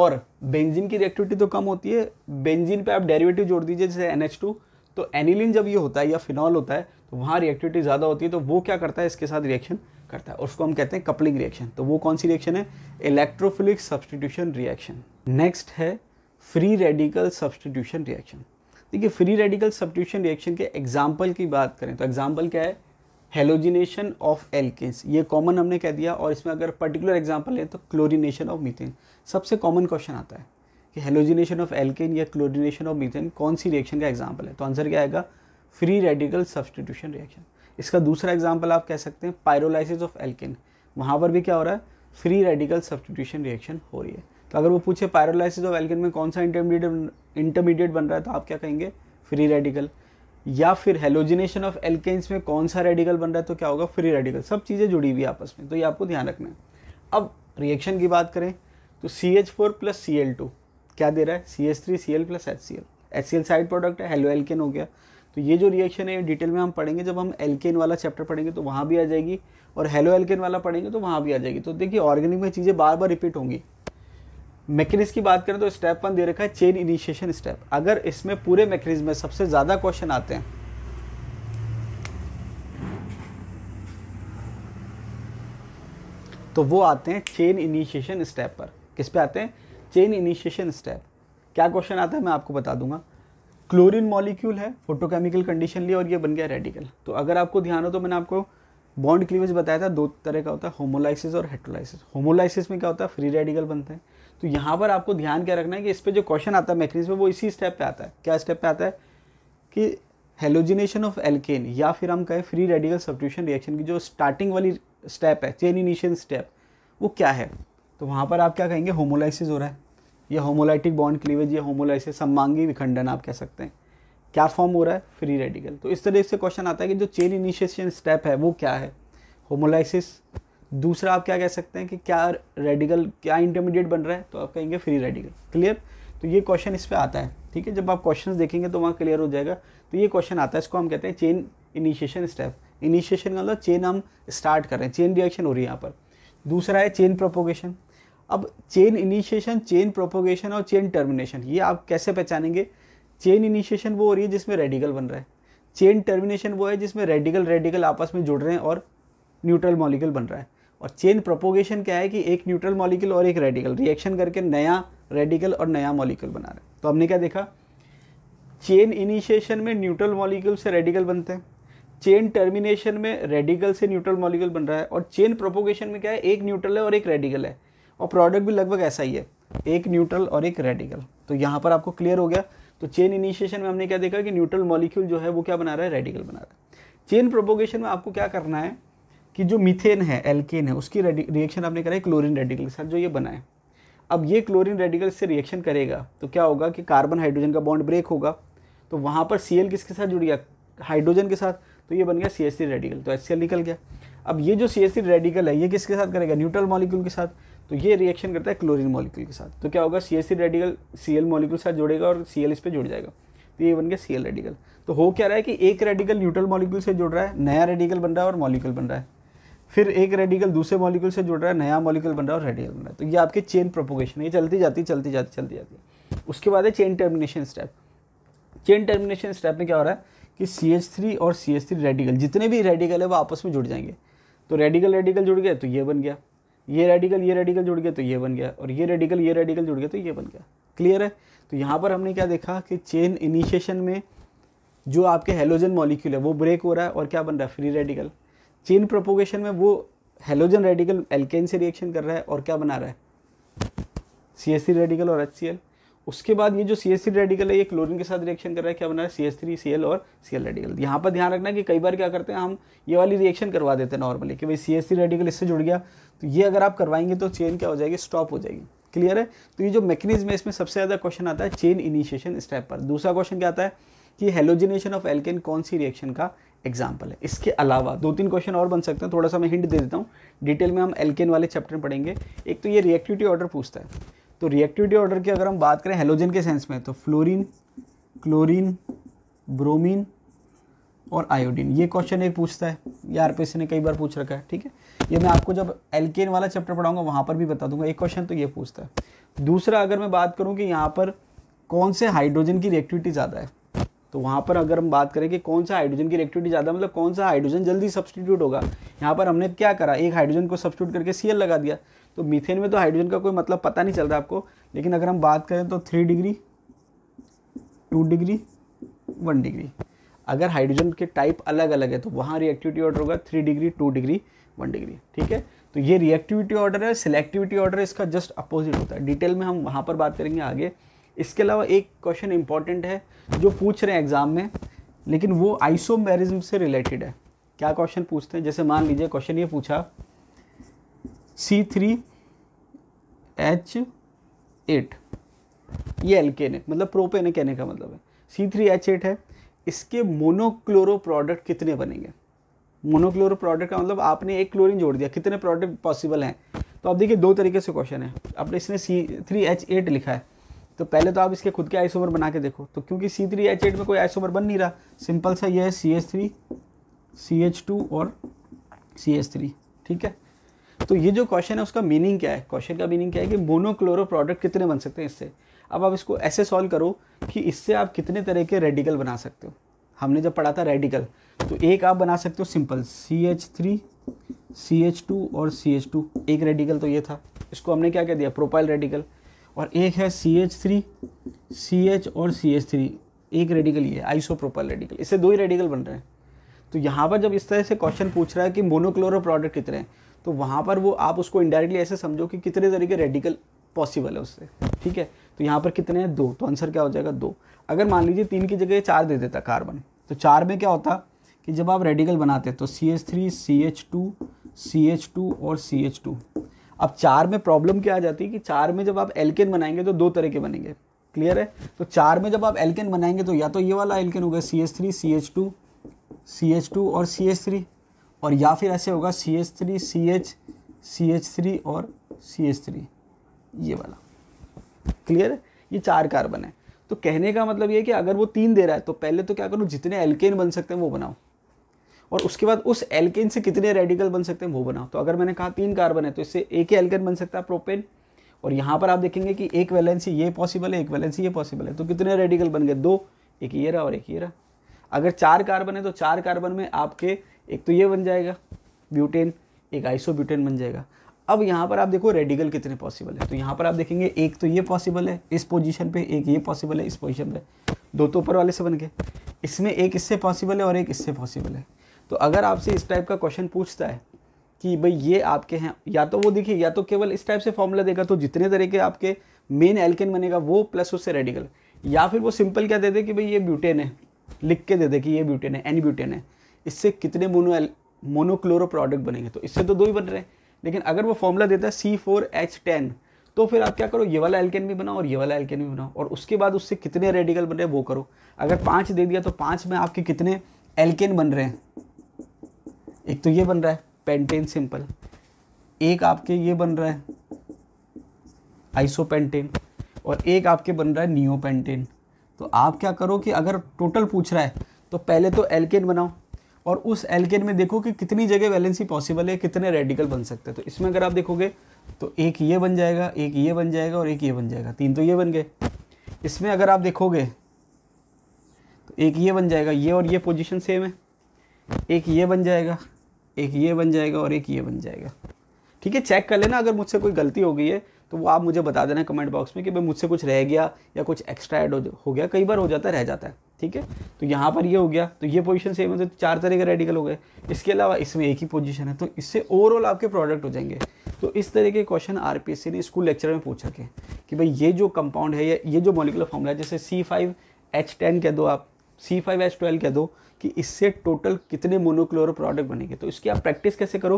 और बेंजीन की रिएक्टिविटी तो कम होती है बेंजीन पे आप डेरिवेटिव जोड़ दीजिए जैसे एन तो एनिलिन जब ये होता है या फिनॉल होता है तो वहाँ रिएक्टिविटी ज़्यादा होती है तो वो क्या करता है इसके साथ रिएक्शन करता है उसको हम कहते हैं कपलिंग रिएक्शन तो वो कौन सी रिएक्शन है इलेक्ट्रोफिलिक सब्सटीट्यूशन रिएक्शन नेक्स्ट है फ्री रेडिकल सब्सटीट्यूशन रिएक्शन देखिए फ्री रेडिकल सब्ट्यूशन रिएक्शन के एग्जाम्पल की बात करें तो एग्जाम्पल क्या है हेलोजिनेशन ऑफ एल्केन्स ये कॉमन हमने कह दिया और इसमें अगर पर्टिकुलर एग्जाम्पल लें तो क्लोरिनेशन ऑफ मीथेन सबसे कॉमन क्वेश्चन आता है कि हेलोजिनेशन ऑफ एल्केन या क्लोरिनेशन ऑफ मीथेन कौन सी रिएक्शन का एग्जाम्पल है तो आंसर क्या आएगा फ्री रेडिकल सब्सटीट्यूशन रिएक्शन इसका दूसरा एग्जाम्पल आप कह सकते हैं पायरोलाइसिस ऑफ एल्केन वहाँ पर भी क्या हो रहा है फ्री रेडिकल सब्सटीट्यूशन रिएक्शन हो रही है तो अगर वो पूछे पैरोलाइसिस ऑफ एल्किन में कौन सा इंटरमीडिएट इंटरमीडिएट बन रहा है तो आप क्या कहेंगे फ्री रेडिकल या फिर हेलोजिनेशन ऑफ एल्केन्स में कौन सा रेडिकल बन रहा है तो क्या होगा फ्री रेडिकल सब चीज़ें जुड़ी हुई आपस में तो ये आपको ध्यान रखना है अब रिएक्शन की बात करें तो C H four plus C L two क्या दे रहा है C H three C L plus H C L H C L side product है हेलो एल्केन हो गया तो ये जो रिएक्शन है ये डिटेल में हम पढ़ेंगे जब हम एल्केन वाला चैप्टर पढ़ेंगे तो वहाँ भी आ जाएगी और हेलो एल्केन वाला पढ़ेंगे तो वहाँ भी आ जाएगी तो देखिए ऑर्गेनिक में चीज़ें बार बार रिपीट होंगी मैकेनिज की बात करें तो स्टेप वन दे रखा है चेन इनिशिएशन स्टेप अगर इसमें पूरे मैकेनिज में सबसे ज़्यादा क्वेश्चन आते हैं तो वो आते हैं चेन इनिशिएशन स्टेप पर किस पे आते हैं चेन इनिशिएशन स्टेप क्या क्वेश्चन आता है मैं आपको बता दूंगा क्लोरीन मॉलिक्यूल है फोटोकेमिकल कंडीशन लिया और ये बन गया रेडिकल तो अगर आपको ध्यान हो तो मैंने आपको बॉन्ड क्लीवेज बताया था दो तरह का होता है होमोलाइसिस और हेट्रोलाइसिस होमोलाइसिस में क्या होता है फ्री रेडिकल बनते हैं तो यहाँ पर आपको ध्यान क्या रखना है कि इस पर जो क्वेश्चन आता है मैकेनिज्म वो इसी स्टेप पे आता है क्या स्टेप पे आता है कि हेलोजिनेशन ऑफ एल्केन या फिर हम कहें फ्री रेडिकल सब्ट्यूशन रिएक्शन की जो स्टार्टिंग वाली स्टेप है चेन इनिशियल स्टेप वो क्या है तो वहाँ पर आप क्या कहेंगे होमोलाइसिस हो रहा है या होमोलाइटिक बॉन्ड क्लीवेज या होमोलाइसिस सम्मांगी विखंडन आप कह सकते हैं क्या फॉर्म हो रहा है फ्री रेडिकल तो इस तरह से क्वेश्चन आता है कि जो चेन इनिशिएशन स्टेप है वो क्या है होमोलाइसिस दूसरा आप क्या कह सकते हैं कि क्या रेडिकल क्या इंटरमीडिएट बन रहा है तो आप कहेंगे फ्री रेडिकल क्लियर तो ये क्वेश्चन इस पर आता है ठीक है जब आप क्वेश्चन देखेंगे तो वहाँ क्लियर हो जाएगा तो ये क्वेश्चन आता है इसको हम कहते हैं चेन इनिशिएशन स्टेप इनिशिएशन का मतलब चेन हम स्टार्ट कर रहे हैं चेन रिएक्शन हो रही है यहाँ पर दूसरा है चेन प्रोपोगेशन अब चेन इनिशिएशन चेन प्रोपोगेशन और चेन टर्मिनेशन ये आप कैसे पहचानेंगे चेन इनिशिएशन वो हो रही है जिसमें रेडिकल बन रहा है चेन टर्मिनेशन वो है जिसमें रेडिकल रेडिकल आपस में जुड़ रहे हैं और न्यूट्रल मॉलिकल बन रहा है और चेन प्रोपोगेशन क्या है कि एक न्यूट्रल मॉलिक्यूल और एक रेडिकल रिएक्शन करके नया रेडिकल और नया मॉलिक्यूल बना रहे हैं तो हमने क्या देखा चेन इनिशिएशन में न्यूट्रल मॉलिक्यूल से रेडिकल बनते हैं चेन टर्मिनेशन में रेडिकल से न्यूट्रल मॉलिक्यूल बन रहा है और चेन प्रोपोगेशन में क्या है एक न्यूट्रल है और एक रेडिकल है और प्रोडक्ट भी लगभग ऐसा ही है एक न्यूट्रल और एक रेडिकल तो यहाँ पर आपको क्लियर हो गया तो चेन इनिशिएशन में हमने क्या देखा कि न्यूट्रल मॉलिक्यूल जो है वो क्या बना रहा है रेडिकल बना रहा है चेन प्रोपोगेशन में आपको क्या करना है कि जो मीथेन है एल्केन है उसकी रिएक्शन आपने कराई क्लोरीन रेडिकल के साथ जो ये बनाए अब ये क्लोरीन रेडिकल से रिएक्शन करेगा तो क्या होगा कि कार्बन हाइड्रोजन का बॉन्ड ब्रेक होगा तो वहाँ पर सी किसके साथ जुड़ गया हाइड्रोजन के साथ तो ये बन गया सी एस रेडिकल तो एच निकल गया अब ये जो सी एस रेडिकल है ये किसके साथ करेगा न्यूट्रल मॉलिक्यूल के साथ तो ये रिएक्शन करता है क्लोरीन मॉलिक्यूल के साथ तो क्या होगा C S radical C L molecule के साथ जुड़ेगा और सी एल इस पर जुड़ जाएगा तो ये बन गया सी एल रेडिकल तो हो क्या रहा है कि एक रेडिकल न्यूट्रल मॉलिक्यूल से जुड़ रहा है नया रेडिकल बन रहा है और मॉलिक्यूल बन रहा है फिर एक रेडिकल दूसरे मॉलिक्यूल से जुड़ रहा है नया मॉलिक्यूल बन रहा है और रेडिकल बन रहा है तो ये आपके चेन प्रोपोगेशन है ये चलती जाती चलती जाती चलती जाती उसके बाद है chain termination step chain termination step में क्या हो रहा है कि सी एच थ्री और सी एच थ्री रेडिकल जितने भी रेडिकल है वो आपस में जुड़ जाएंगे तो रेडिकल रेडिकल जुड़ गए तो ये बन गया ये रेडिकल ये रेडिकल जुड़ गया तो ये बन गया और ये रेडिकल ये रेडिकल जुड़ गया तो ये बन गया क्लियर है तो यहाँ पर हमने क्या देखा कि चेन इनिशिएशन में जो आपके हेलोजन मॉलिक्यूल है वो ब्रेक हो रहा है और क्या बन रहा है फ्री रेडिकल चेन प्रोपोगेशन में वो हेलोजन रेडिकल एल्केन से रिएक्शन कर रहा है और क्या बना रहा है सी एस रेडिकल और एच सी एल उसके बाद ये जो सी एस रेडिकल है ये क्लोरिन के साथ रिएक्शन कर रहा है क्या बना रहा है C S three C L और सी एल रेडिकल यहाँ पर ध्यान रखना कि कई बार क्या करते हैं हम ये वाली रिएक्शन करवा देते हैं नॉर्मली कि भाई सी एस रेडिकल इससे जुड़ गया तो ये अगर आप करवाएंगे तो चेन क्या हो जाएगी स्टॉप हो जाएगी क्लियर है तो ये जो मैकेनिज्म है इसमें सबसे ज़्यादा क्वेश्चन आता है चेन इनिशिएशन स्टेप पर दूसरा क्वेश्चन क्या आता है कि हेलोजिनेशन ऑफ एल्केन कौन सी रिएक्शन का एग्जाम्पल है इसके अलावा दो तीन क्वेश्चन और बन सकते हैं थोड़ा सा मैं हिंट दे देता हूँ डिटेल में हम एल्केन वाले चैप्टर पढ़ेंगे एक तो ये रिएक्टिविटी ऑर्डर पूछता है तो रिएक्टिविटी ऑर्डर की अगर हम बात करें हेलोजन के सेंस में तो फ्लोरीन क्लोरीन ब्रोमीन और आयोडीन ये क्वेश्चन एक पूछता है ये आर ने कई बार पूछ रखा है ठीक है ये मैं आपको जब एल्केन वाला चैप्टर पढ़ाऊंगा वहाँ पर भी बता दूंगा एक क्वेश्चन तो ये पूछता है दूसरा अगर मैं बात करूँ कि यहाँ पर कौन से हाइड्रोजन की रिएक्टिविटी ज़्यादा है तो वहाँ पर अगर हम बात करें कि कौन सा हाइड्रोजन की रिएक्टिविटी ज़्यादा मतलब कौन सा हाइड्रोजन जल्दी सब्सटीट्यूट होगा यहाँ पर हमने क्या करा एक हाइड्रोजन को सब्सटीट्यूट करके सी लगा दिया तो मीथेन में तो हाइड्रोजन का कोई मतलब पता नहीं चल रहा आपको लेकिन अगर हम बात करें तो three degree two degree one degree अगर हाइड्रोजन के टाइप अलग अलग है तो वहाँ रिएक्टिविटी ऑर्डर होगा three degree two degree one degree ठीक है तो ये रिएक्टिविटी ऑर्डर है सिलेक्टिविटी ऑर्डर इसका जस्ट अपोजिट होता है डिटेल में हम वहाँ पर बात करेंगे आगे इसके अलावा एक क्वेश्चन इंपॉर्टेंट है जो पूछ रहे हैं एग्ज़ाम में लेकिन वो आइसोमेरिज्म से रिलेटेड है क्या क्वेश्चन पूछते हैं जैसे मान लीजिए क्वेश्चन ये पूछा सी थ्री एच एट ये एल्केन है मतलब प्रोपेन है कहने का मतलब है सी थ्री एच एट है इसके मोनोक्लोरो प्रोडक्ट कितने बनेंगे मोनोक्लोरो प्रोडक्ट का मतलब आपने एक क्लोरीन जोड़ दिया कितने प्रोडक्ट पॉसिबल हैं तो आप देखिए दो तरीके से क्वेश्चन है आपने इसने सी थ्री एच एट लिखा है तो पहले तो आप इसके खुद के आइसोमर बना के देखो तो क्योंकि सी थ्री एच एट में कोई आइसोमर बन नहीं रहा सिंपल सा ये है C H three C H two और सी एच थ्री ठीक है तो ये जो क्वेश्चन है उसका मीनिंग क्या है क्वेश्चन का मीनिंग क्या है कि मोनोक्लोरो प्रोडक्ट कितने बन सकते हैं इससे अब आप इसको ऐसे सॉल्व करो कि इससे आप कितने तरह के रेडिकल बना सकते हो हमने जब पढ़ा था रेडिकल तो एक आप बना सकते हो simple C H three C H two और सी एच टू एक रेडिकल तो ये था इसको हमने क्या कह दिया प्रोपाइल रेडिकल और एक है C H three C H और सी एच थ्री एक रेडिकल ये आइसोप्रोपल रेडिकल इससे दो ही रेडिकल बन रहे हैं तो यहाँ पर जब इस तरह से क्वेश्चन पूछ रहा है कि मोनोक्लोरो प्रोडक्ट कितने हैं तो वहाँ पर वो आप उसको इंडायरेक्टली ऐसे समझो कि कितने तरीके रेडिकल पॉसिबल है उससे ठीक है तो यहाँ पर कितने हैं दो तो आंसर क्या हो जाएगा दो अगर मान लीजिए तीन की जगह चार दे देता कार्बन तो चार में क्या होता कि जब आप रेडिकल बनाते तो C H three C H two C H two और सी एच टू अब चार में प्रॉब्लम क्या आ जाती है कि चार में जब आप एल्केन बनाएंगे तो दो तरह के बनेंगे क्लियर है तो चार में जब आप एल्केन बनाएंगे तो या तो ये वाला एल्केन होगा C H three C H two C H two और सी एच थ्री और या फिर ऐसे होगा C H three C H C H three और सी एच थ्री ये वाला क्लियर है ये चार कार्बन है तो कहने का मतलब ये कि अगर वो तीन दे रहा है तो पहले तो क्या करूँ जितने एल्केन बन सकते हैं वो बनाओ और उसके बाद उस एल्केन से कितने रेडिकल बन सकते हैं वो बनाओ तो अगर मैंने कहा तीन कार्बन है तो इससे एक ही एल्केन बन सकता है प्रोपेन और यहाँ पर आप देखेंगे कि एक वैलेंसी ये पॉसिबल है एक वैलेंसी ये पॉसिबल है तो कितने रेडिकल बन गए दो एक ये रहा और एक ये रहा अगर चार कार्बन है तो चार कार्बन में आपके एक तो ये बन जाएगा ब्यूटेन एक ब्यूटेन बन जाएगा अब यहाँ पर आप देखो रेडिकल कितने पॉसिबल है तो यहाँ पर आप देखेंगे एक तो ये पॉसिबल है इस पोजिशन पर एक ये पॉसिबल है इस पोजिशन पर दो तो ऊपर वाले से बन गए इसमें एक इससे पॉसिबल है और एक इससे पॉसिबल है तो अगर आपसे इस टाइप का क्वेश्चन पूछता है कि भाई ये आपके हैं या तो वो देखिए या तो केवल इस टाइप से फॉर्मूला देगा तो जितने तरह के आपके मेन एल्केन बनेगा वो प्लस उससे रेडिकल या फिर वो सिंपल क्या दे दे कि भाई ये ब्यूटेन है लिख के दे दे कि ये ब्यूटेन है एन ब्यूटेन है इससे कितने मोनो मोनोक्लोरो प्रोडक्ट बनेंगे तो इससे तो दो ही बन रहे हैं लेकिन अगर वो फॉर्मूला देता है सी फोर एच टेन तो फिर आप क्या करो ये वाला एल्केन भी बनाओ और ये वाला एल्केन भी बनाओ और उसके बाद उससे कितने रेडिकल बन रहे हैं वो करो अगर पाँच दे दिया तो पाँच में आपके कितने एल्केन बन रहे हैं एक तो ये बन रहा है पेंटेन सिंपल एक आपके ये बन रहा है आइसोपेंटेन और एक आपके बन रहा है नियोपेंटेन तो आप क्या करो कि अगर टोटल पूछ रहा है तो पहले तो एल्केन बनाओ और उस एल्केन में देखो कि कितनी जगह वैलेंसी पॉसिबल है कितने रेडिकल बन सकते हैं तो इसमें अगर आप देखोगे तो एक ये बन जाएगा एक ये बन जाएगा और एक ये बन जाएगा तीन तो ये बन गए इसमें अगर आप देखोगे तो एक ये बन जाएगा ये और ये पोजिशन सेम है एक ये बन जाएगा एक ये बन जाएगा और एक ये बन जाएगा ठीक है चेक कर लेना अगर मुझसे कोई गलती हो गई है तो वो आप मुझे बता देना कमेंट बॉक्स में कि भाई मुझसे कुछ रह गया या कुछ एक्स्ट्रा ऐड हो गया कई बार हो जाता है रह जाता है ठीक है तो यहाँ पर ये हो गया तो ये पोजीशन सेम है तो चार तरह के रेडिकल हो गए इसके अलावा इसमें एक ही पोजीशन है तो इससे ओवरऑल आपके प्रोडक्ट हो जाएंगे तो इस तरह के क्वेश्चन आर ने स्कूल लेक्चर में पूछा के कि भाई ये जो कंपाउंड है या ये जो मोलिकुलर फॉर्मूला है जैसे सी फाइव एच टेन कह दो आप सी फाइव एच ट्वेल्व कह दो कि इससे टोटल कितने मोनोक्लोरो प्रोडक्ट बनेंगे तो इसकी आप प्रैक्टिस कैसे करो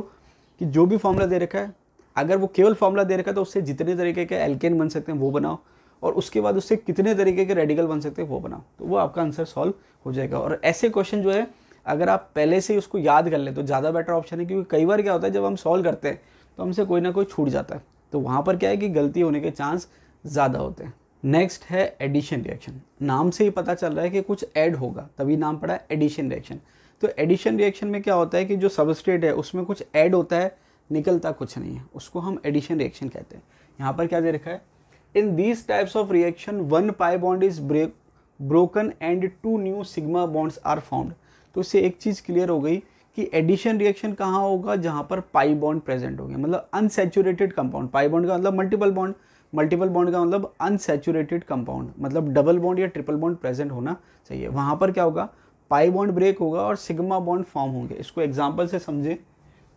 कि जो भी फॉर्मूला दे रखा है अगर वो केवल फॉर्मूला दे रखा है तो उससे जितने तरीके के एल्केन बन सकते हैं वो बनाओ और उसके बाद उससे कितने तरीके के रेडिकल बन सकते हैं वो बनाओ तो वो आपका आंसर सॉल्व हो जाएगा और ऐसे क्वेश्चन जो है अगर आप पहले से ही उसको याद कर लें तो ज़्यादा बेटर ऑप्शन है क्योंकि कई बार क्या होता है जब हम सॉल्व करते हैं तो हमसे कोई ना कोई छूट जाता है तो वहाँ पर क्या है कि गलती होने के चांस ज़्यादा होते हैं नेक्स्ट है एडिशन रिएक्शन नाम से ही पता चल रहा है कि कुछ ऐड होगा तभी नाम पड़ा है एडिशन रिएक्शन तो एडिशन रिएक्शन में क्या होता है कि जो सबस्ट्रेट है उसमें कुछ ऐड होता है निकलता कुछ नहीं है उसको हम एडिशन रिएक्शन कहते हैं यहाँ पर क्या दे रखा है in these types of reaction one pi bond is break broken and two new sigma bonds are found तो इससे एक चीज़ क्लियर हो गई कि एडिशन रिएक्शन कहाँ होगा जहाँ पर पाई बॉन्ड प्रेजेंट होंगे मतलब अनसेचुरेटेड कंपाउंड पाई बॉन्ड का मतलब मल्टीपल बॉन्ड मल्टीपल बॉन्ड का मतलब अनसेचुरेटेड कंपाउंड मतलब डबल बॉन्ड या ट्रिपल बॉन्ड प्रेजेंट होना चाहिए वहाँ पर क्या होगा पाई बॉन्ड ब्रेक होगा और सिग्मा बॉन्ड फॉर्म होंगे इसको एग्जाम्पल से समझें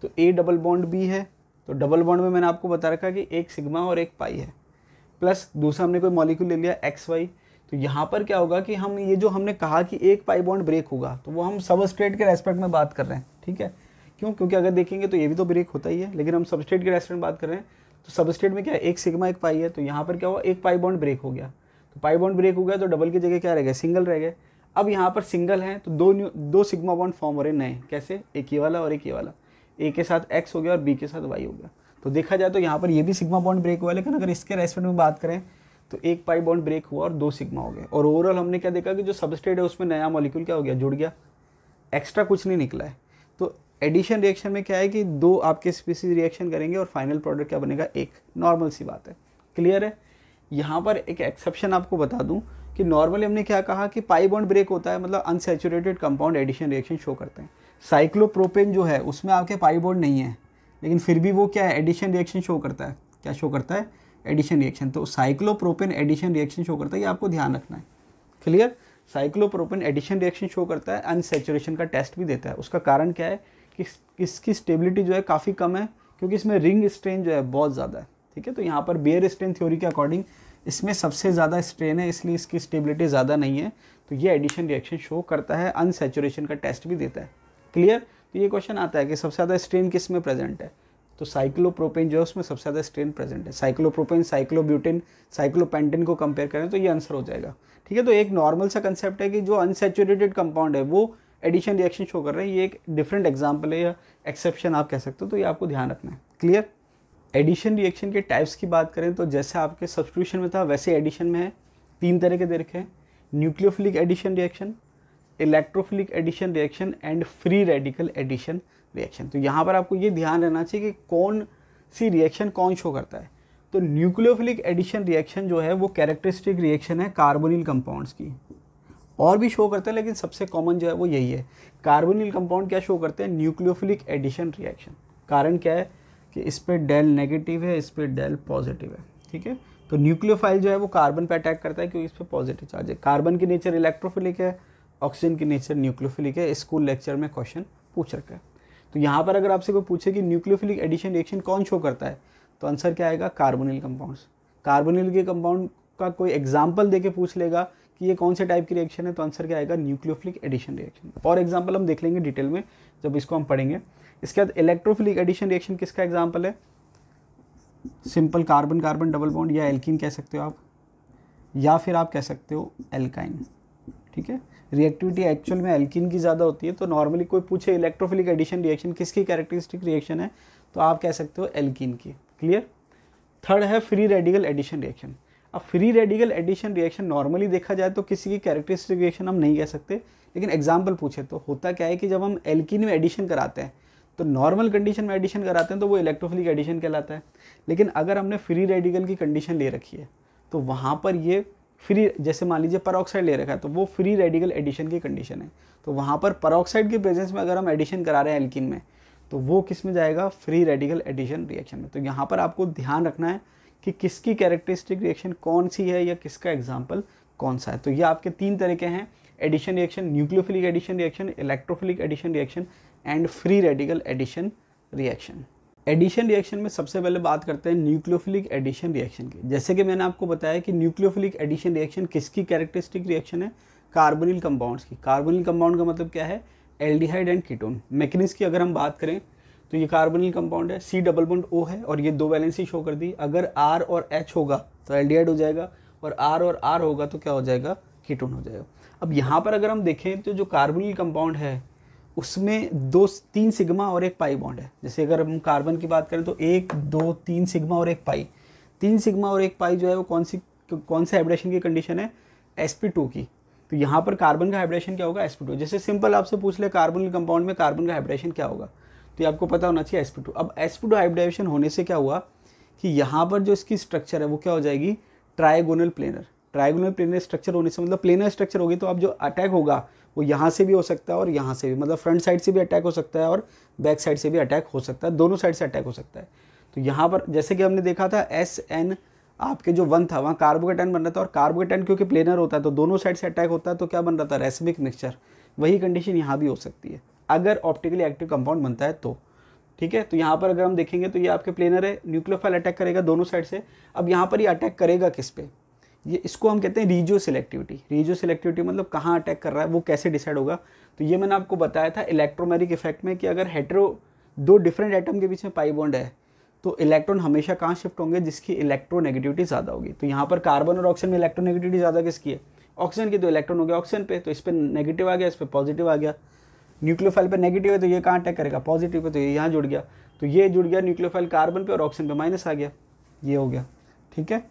तो ए डबल बॉन्ड बी है तो डबल बॉन्ड में मैंने आपको बता रखा कि एक सिग्मा और एक पाई है प्लस दूसरा हमने कोई मॉलिक्यूल ले लिया एक्स वाई तो यहाँ पर क्या होगा कि हम ये जो हमने कहा कि एक पाई बॉन्ड ब्रेक होगा तो वो हम सबस्ट्रेट के रेस्पेक्ट में बात कर रहे हैं ठीक है क्यों क्योंकि अगर देखेंगे तो ये भी तो ब्रेक होता ही है लेकिन हम सबस्ट्रेट के रेस्पेक्ट में बात कर रहे हैं तो स्टेट में क्या एक सिग्मा एक पाई है तो यहाँ पर क्या हुआ एक पाई बॉन्ड ब्रेक हो गया तो पाई बॉन्ड ब्रेक हो गया तो डबल की जगह क्या रह गया सिंगल रह गए अब यहाँ पर सिंगल है तो दो दो सिग्मा बॉन्ड फॉर्म हो रहे नए कैसे एक ये वाला और एक ये वाला ए के साथ एक्स हो गया और बी के साथ वाई हो गया तो देखा जाए तो यहाँ पर ये भी सिग्मा बॉन्ड ब्रेक हुआ लेकिन अगर इसके रेस्पेक्ट में बात करें तो एक पाई बॉन्ड ब्रेक हुआ और दो सिग्मा हो गए और ओवरऑल हमने क्या देखा कि जो सबस्टेट है उसमें नया मॉलिक्यूल क्या हो गया जुड़ गया एक्स्ट्रा कुछ नहीं निकला है एडिशन रिएक्शन में क्या है कि दो आपके स्पीसीज रिएक्शन करेंगे और फाइनल प्रोडक्ट क्या बनेगा एक नॉर्मल सी बात है क्लियर है यहाँ पर एक एक्सेप्शन आपको बता दूँ कि नॉर्मली हमने क्या कहा कि पाई बॉन्ड ब्रेक होता है मतलब unsaturated compound addition reaction show करते हैं साइक्लोप्रोपेन जो है उसमें आपके पाई बॉन्ड नहीं है लेकिन फिर भी वो क्या है एडिशन रिएक्शन शो करता है क्या शो करता है एडिशन रिएक्शन तो साइक्लोप्रोपेन एडिशन रिएक्शन शो करता है ये आपको ध्यान रखना है clear cyclopropane addition reaction show करता है अनसेचुरेशन का टेस्ट भी देता है उसका कारण क्या है इस, इसकी स्टेबिलिटी जो है काफ़ी कम है क्योंकि इसमें रिंग स्ट्रेन जो है बहुत ज़्यादा है ठीक है तो यहाँ पर बेयर स्ट्रेन थ्योरी के अकॉर्डिंग इसमें सबसे ज़्यादा स्ट्रेन है इसलिए इसकी स्टेबिलिटी ज़्यादा नहीं है तो ये एडिशन रिएक्शन शो करता है अनसेचुरेशन का टेस्ट भी देता है क्लियर तो ये क्वेश्चन आता है कि सबसे ज़्यादा स्ट्रेन किस में प्रेजेंट है तो साइक्लोप्रोपेन जो है उसमें सबसे ज़्यादा स्ट्रेन प्रेजेंट है साइक्लोप्रोपेन साइक्लोब्यूटेन साइक्लोपेंटेन को कंपेयर करें तो ये आंसर हो जाएगा ठीक है तो एक नॉर्मल सा कंसेप्ट है कि जो अनसेचुरेटेड कंपाउंड है वो एडिशन रिएक्शन शो कर रहे हैं ये एक डिफरेंट एग्जाम्पल है या एक्सेप्शन आप कह सकते हो तो ये आपको ध्यान रखना है क्लियर एडिशन रिएक्शन के टाइप्स की बात करें तो जैसे आपके सब्सक्रिप्शन में था वैसे एडिशन में है तीन तरह के देखे हैं nucleophilic addition reaction electrophilic addition reaction and free radical addition reaction तो यहाँ पर आपको ये ध्यान रहना चाहिए कि कौन सी रिएक्शन कौन शो करता है तो न्यूक्लियोफिलिक एडिशन रिएक्शन जो है वो कैरेक्टरिस्टिक रिएक्शन है कार्बोनिल कंपाउंड्स की और भी शो करते हैं लेकिन सबसे कॉमन जो है वो यही है कार्बोनिल कंपाउंड क्या शो करते हैं न्यूक्लियोफिलिक एडिशन रिएक्शन कारण क्या है कि इस पर डेल नेगेटिव है इस पर डेल पॉजिटिव है ठीक है तो न्यूक्लियोफाइल जो है वो कार्बन पे अटैक करता है क्योंकि इस पर पॉजिटिव चार्ज है कार्बन की नेचर इलेक्ट्रोफिलिक है ऑक्सीजन की नेचर न्यूक्लियोफिलिक है स्कूल लेक्चर में क्वेश्चन पूछ रखा है तो यहाँ पर अगर आपसे कोई पूछे कि न्यूक्लियोफिलिक एडिशन रिएक्शन कौन शो करता है तो आंसर क्या आएगा कार्बोनिल कंपाउंड्स कार्बोनिल के कंपाउंड का कोई एग्जाम्पल दे के पूछ लेगा कि ये कौन से टाइप की रिएक्शन है तो आंसर क्या आएगा nucleophilic addition reaction for example हम देख लेंगे डिटेल में जब इसको हम पढ़ेंगे इसके बाद इलेक्ट्रोफिलिक एडिशन रिएक्शन किसका एग्जाम्पल है simple carbon carbon double bond या एल्किन कह सकते हो आप या फिर आप कह सकते हो एल्काइन ठीक है रिएक्टिविटी एक्चुअल में एल्किन की ज़्यादा होती है तो नॉर्मली कोई पूछे इलेक्ट्रोफिलिक एडिशन रिएक्शन किसकी कैरेक्टरिस्टिक रिएक्शन है तो आप कह सकते हो एल्किन की क्लियर थर्ड है फ्री रेडिकल एडिशन रिएक्शन अब free radical addition reaction normally देखा जाए तो किसी की कैरेक्टरिस्टिक रिएक्शन हम नहीं कह सकते लेकिन एग्जाम्पल पूछे तो होता क्या है कि जब हम एल्किन में एडिशन कराते हैं तो नॉर्मल कंडीशन में एडिशन कराते हैं तो वो इलेक्ट्रोफिलिक एडिशन कहलाता है लेकिन अगर हमने फ्री रेडिकल की कंडीशन ले रखी है तो वहाँ पर ये फ्री जैसे मान लीजिए परोक्साइड ले रखा है तो वो फ्री रेडिकल एडिशन की कंडीशन है तो वहाँ पर परोक्साइड के प्रेजेंस में अगर हम एडिशन करा रहे हैं एल्किन में तो वो किस में जाएगा फ्री रेडिकल एडिशन रिएक्शन में तो यहाँ पर आपको ध्यान रखना है कि किसकी कैरेक्टरिस्टिक रिएक्शन कौन सी है या किसका एग्जाम्पल कौन सा है तो ये आपके तीन तरीके हैं addition reaction nucleophilic addition reaction electrophilic addition reaction and free radical addition reaction addition reaction में सबसे पहले बात करते हैं न्यूक्लियोफिलिक एडिशन रिएक्शन की जैसे कि मैंने आपको बताया कि न्यूक्लियोफिलिक एडिशन रिएक्शन किसकी कैरेक्टरिस्टिक रिएक्शन है कार्बोनिल कंपाउंड्स की कार्बोनिल कंपाउंड का मतलब क्या है एल्डिहाइड एंड कीटोन मैकेनिक्स की अगर हम बात करें तो ये कार्बोनिल कंपाउंड है सी डबल बॉन्ड ओ है और ये दो वैलेंसी शो कर दी अगर आर और एच होगा तो एल हो जाएगा और आर और आर होगा तो क्या हो जाएगा कीटोन हो जाएगा अब यहाँ पर अगर हम देखें तो जो कार्बोनिल कंपाउंड है उसमें दो तीन सिग्मा और एक पाई बॉन्ड है जैसे अगर हम कार्बन की बात करें तो एक दो तीन सिग्मा और एक पाई तीन सिग्मा और एक पाई जो है वो कौन सी कौन सा हाइब्रेशन की कंडीशन है एस की तो यहाँ पर कार्बन का हाइब्रेशन क्या होगा एस जैसे सिंपल आपसे पूछ ले कार्बन कंपाउंड में कार्बन का हाइब्रेशन क्या होगा तो ये आपको पता होना चाहिए एसपी अब एसपी हाइब्रिडाइजेशन होने से क्या हुआ कि यहाँ पर जो इसकी स्ट्रक्चर है वो क्या हो जाएगी trigonal planar trigonal planar structure होने से मतलब प्लेनर स्ट्रक्चर होगी तो अब जो अटैक होगा वो यहाँ से भी हो सकता है और यहाँ से भी मतलब फ्रंट साइड से भी अटैक हो सकता है और बैक साइड से भी अटैक हो सकता है दोनों साइड से अटैक हो सकता है तो यहाँ पर जैसे कि हमने देखा था एस एन आपके जो वन था वहाँ कार्बोकेटन बन रहा था और कार्बोकेटन क्योंकि प्लेनर होता है तो दोनों साइड से अटैक होता है तो क्या बन रहा था रेसमिक मिक्सचर वही कंडीशन यहाँ भी हो सकती है अगर ऑप्टिकली एक्टिव कंपाउंड बनता है तो ठीक है तो यहाँ पर अगर हम देखेंगे तो ये आपके प्लेनर है न्यूक्लियोफाइल अटैक करेगा दोनों साइड से अब यहाँ पर ये अटैक करेगा किस पे ये इसको हम कहते हैं रीजो सिलेक्टिविटी रीजो सिलेक्टिविटी मतलब कहाँ अटैक कर रहा है वो कैसे डिसाइड होगा तो ये मैंने आपको बताया था इलेक्ट्रोमेरिक इफेक्ट में कि अगर हेट्रो दो डिफरेंट आइटम के बीच में पाई बॉन्ड है तो इलेक्ट्रॉन हमेशा कहाँ शिफ्ट होंगे जिसकी इलेक्ट्रोनेगेटिविटी ज़्यादा होगी तो यहाँ पर कार्बन और ऑक्सीजन में इलेक्ट्रोनेगेटिविटी ज़्यादा किसकी है ऑक्सीजन की तो इलेक्ट्रॉन हो गया ऑक्सीजन पे तो इस पर नेगेटिव आ गया इस पर पॉजिटिव आ गया न्यूक्लियोफाइल पे नेगेटिव है तो ये कहाँ अटैक करेगा पॉजिटिव है तो ये यहाँ जुड़ गया तो ये जुड़ गया न्यूक्लियोफाइल कार्बन पे और ऑक्सीजन पे माइनस आ गया ये हो गया ठीक है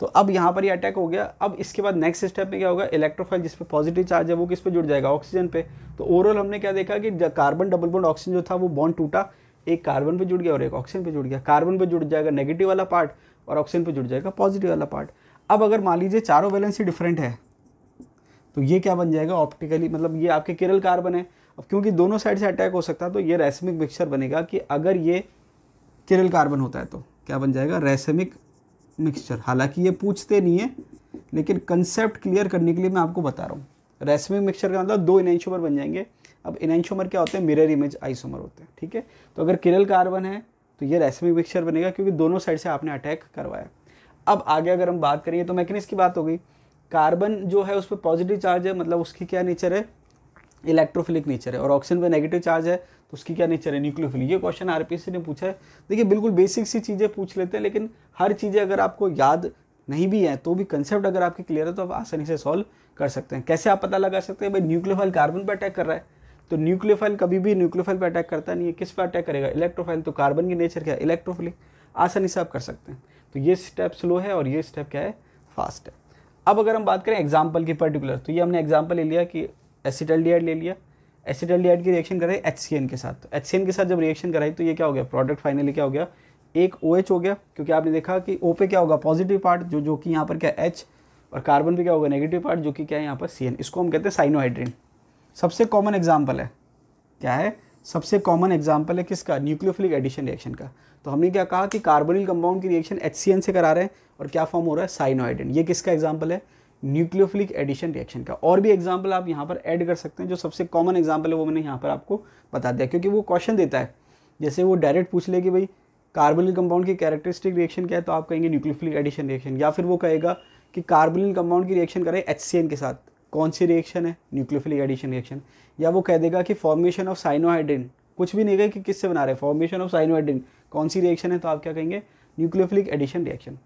तो अब यहाँ पर ये अटैक हो गया अब इसके बाद नेक्स्ट स्टेप में क्या होगा इलेक्ट्रोफाइल जिस पर पॉजिटिव चार्ज है वो किस पर जुड़ जाएगा ऑक्सीजन पे तो ओवरऑल हमने क्या देखा कि कार्बन डबल बॉन्ड ऑक्सीजन जो था वो बॉन्ड टूटा एक कार्बन पे जुड़ गया और एक ऑक्सीजन पे जुड़ गया कार्बन पे जुड़ जाएगा नेगेटिव वाला पार्ट और ऑक्सीजन पर जुड़ जाएगा पॉजिटिव वाला पार्ट अब अगर मान लीजिए चारों वैलेंसी डिफरेंट है तो ये क्या बन जाएगा ऑप्टिकली मतलब ये आपके केरल कार्बन है अब क्योंकि दोनों साइड से अटैक हो सकता है तो ये रेसमिक मिक्सचर बनेगा कि अगर ये किरल कार्बन होता है तो क्या बन जाएगा रेसमिक मिक्सचर हालांकि ये पूछते नहीं है लेकिन कंसेप्ट क्लियर करने के लिए मैं आपको बता रहा हूँ रेसमिक मिक्सचर का मतलब दो इनेंशोमर बन जाएंगे अब इनेंशोमर क्या होते हैं मिरर इमेज आइसोमर होते हैं ठीक है तो अगर किरल कार्बन है तो ये रेसमिक मिक्सचर बनेगा क्योंकि दोनों साइड से आपने अटैक करवाया अब आगे अगर हम बात करेंगे तो मैकेनिक्स की बात हो गई कार्बन जो है उस पर पॉजिटिव चार्ज है मतलब उसकी क्या नेचर है इलेक्ट्रोफिलिक नेचर है और ऑक्सीजन पे नेगेटिव चार्ज है तो उसकी क्या नेचर है न्यूक्लियोफिलिक ये क्वेश्चन सी ने पूछा है देखिए बिल्कुल बेसिक सी चीज़ें पूछ लेते हैं लेकिन हर चीज़ें अगर आपको याद नहीं भी है तो भी कंसेप्ट अगर आपके क्लियर है तो आप आसानी से सॉल्व कर सकते हैं कैसे आप पता लगा सकते हैं भाई न्यूक्लियोफाइल कार्बन पर अटैक कर रहा है तो न्यूक्लियोफाइल कभी भी न्यूक्लियोफाइल पर अटैक करता नहीं है किस पर अटैक करेगा इलेक्ट्रोफाइल तो कार्बन की नेचर क्या है इलेक्ट्रोफिलिक आसानी से आप कर सकते हैं तो ये स्टेप स्लो है और ये स्टेप क्या है फास्ट है अब अगर हम बात करें एग्जाम्पल की पर्टिकुलर तो ये हमने एग्जाम्पल ले लिया कि एसिडल डी ले लिया एसिटल डी की रिएक्शन कराई एच के साथ एच के साथ जब रिएक्शन कराई तो ये क्या हो गया प्रोडक्ट फाइनली क्या हो गया एक ओ OH हो गया क्योंकि आपने देखा कि ओ पे क्या होगा पॉजिटिव पार्ट जो जो कि यहाँ पर क्या एच और कार्बन पे क्या होगा नेगेटिव पार्ट जो कि क्या है यहाँ पर सी इसको हम कहते हैं साइनोहाइड्रिन सबसे कॉमन एग्जाम्पल है क्या है सबसे कॉमन एग्जाम्पल है किसका न्यूक्लियोफिलिक एडिशन रिएक्शन का तो हमने क्या कहा कि कार्बोनिल कंपाउंड की रिएक्शन एच से करा रहे हैं और क्या फॉर्म हो रहा है साइनोहाइड्रिन ये किसका एग्जाम्पल है न्यूक्लियोफिलिक एडिशन रिएक्शन का और भी एग्जाम्पल आप यहाँ पर ऐड कर सकते हैं जो सबसे कॉमन एग्जाम्पल है वो मैंने यहाँ पर आपको बता दिया क्योंकि वो क्वेश्चन देता है जैसे वो डायरेक्ट पूछ ले कि भाई कार्बोनिल कंपाउंड की कैरेक्टरिस्टिक रिएक्शन क्या है तो आप कहेंगे न्यूक्लियोफिलिक एडिशन रिएक्शन या फिर वो कहेगा कि कार्बोनिल कंपाउंड की रिएक्शन करें एच के साथ कौन सी रिएक्शन है न्यूक्लियोफिलिक एडिशन रिएक्शन या वो कह देगा कि फॉर्मेशन ऑफ साइनोहाइड्रिन कुछ भी नहीं कहे कि किससे बना रहे फॉर्मेशन ऑफ साइनोहाइड्रिन कौन सी रिएक्शन है तो आप क्या कहेंगे न्यूक्लियोफिलिक एडिशन रिएक्शन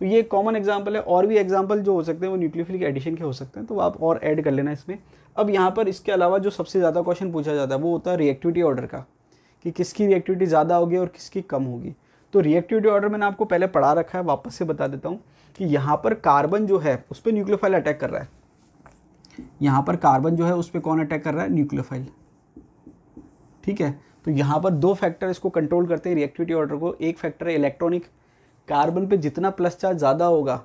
तो ये कॉमन एग्जाम्पल है और भी एग्जाम्पल जो हो सकते हैं वो न्यूक्लियोफिलिक एडिशन के हो सकते हैं तो आप और ऐड कर लेना इसमें अब यहाँ पर इसके अलावा जो सबसे ज़्यादा क्वेश्चन पूछा जाता है वो होता है रिएक्टिविटी ऑर्डर का कि किसकी रिएक्टिविटी ज़्यादा होगी और किसकी कम होगी तो रिएक्टिविटी ऑर्डर मैंने आपको पहले पढ़ा रखा है वापस से बता देता हूँ कि यहाँ पर कार्बन जो है उस पर न्यूक्लियोफाइल अटैक कर रहा है यहाँ पर कार्बन जो है उस पर कौन अटैक कर रहा है न्यूक्लियोफाइल ठीक है तो यहाँ पर दो फैक्टर इसको कंट्रोल करते हैं रिएक्टिविटी ऑर्डर को एक फैक्टर है इलेक्ट्रॉनिक कार्बन पे जितना प्लस चार्ज ज़्यादा होगा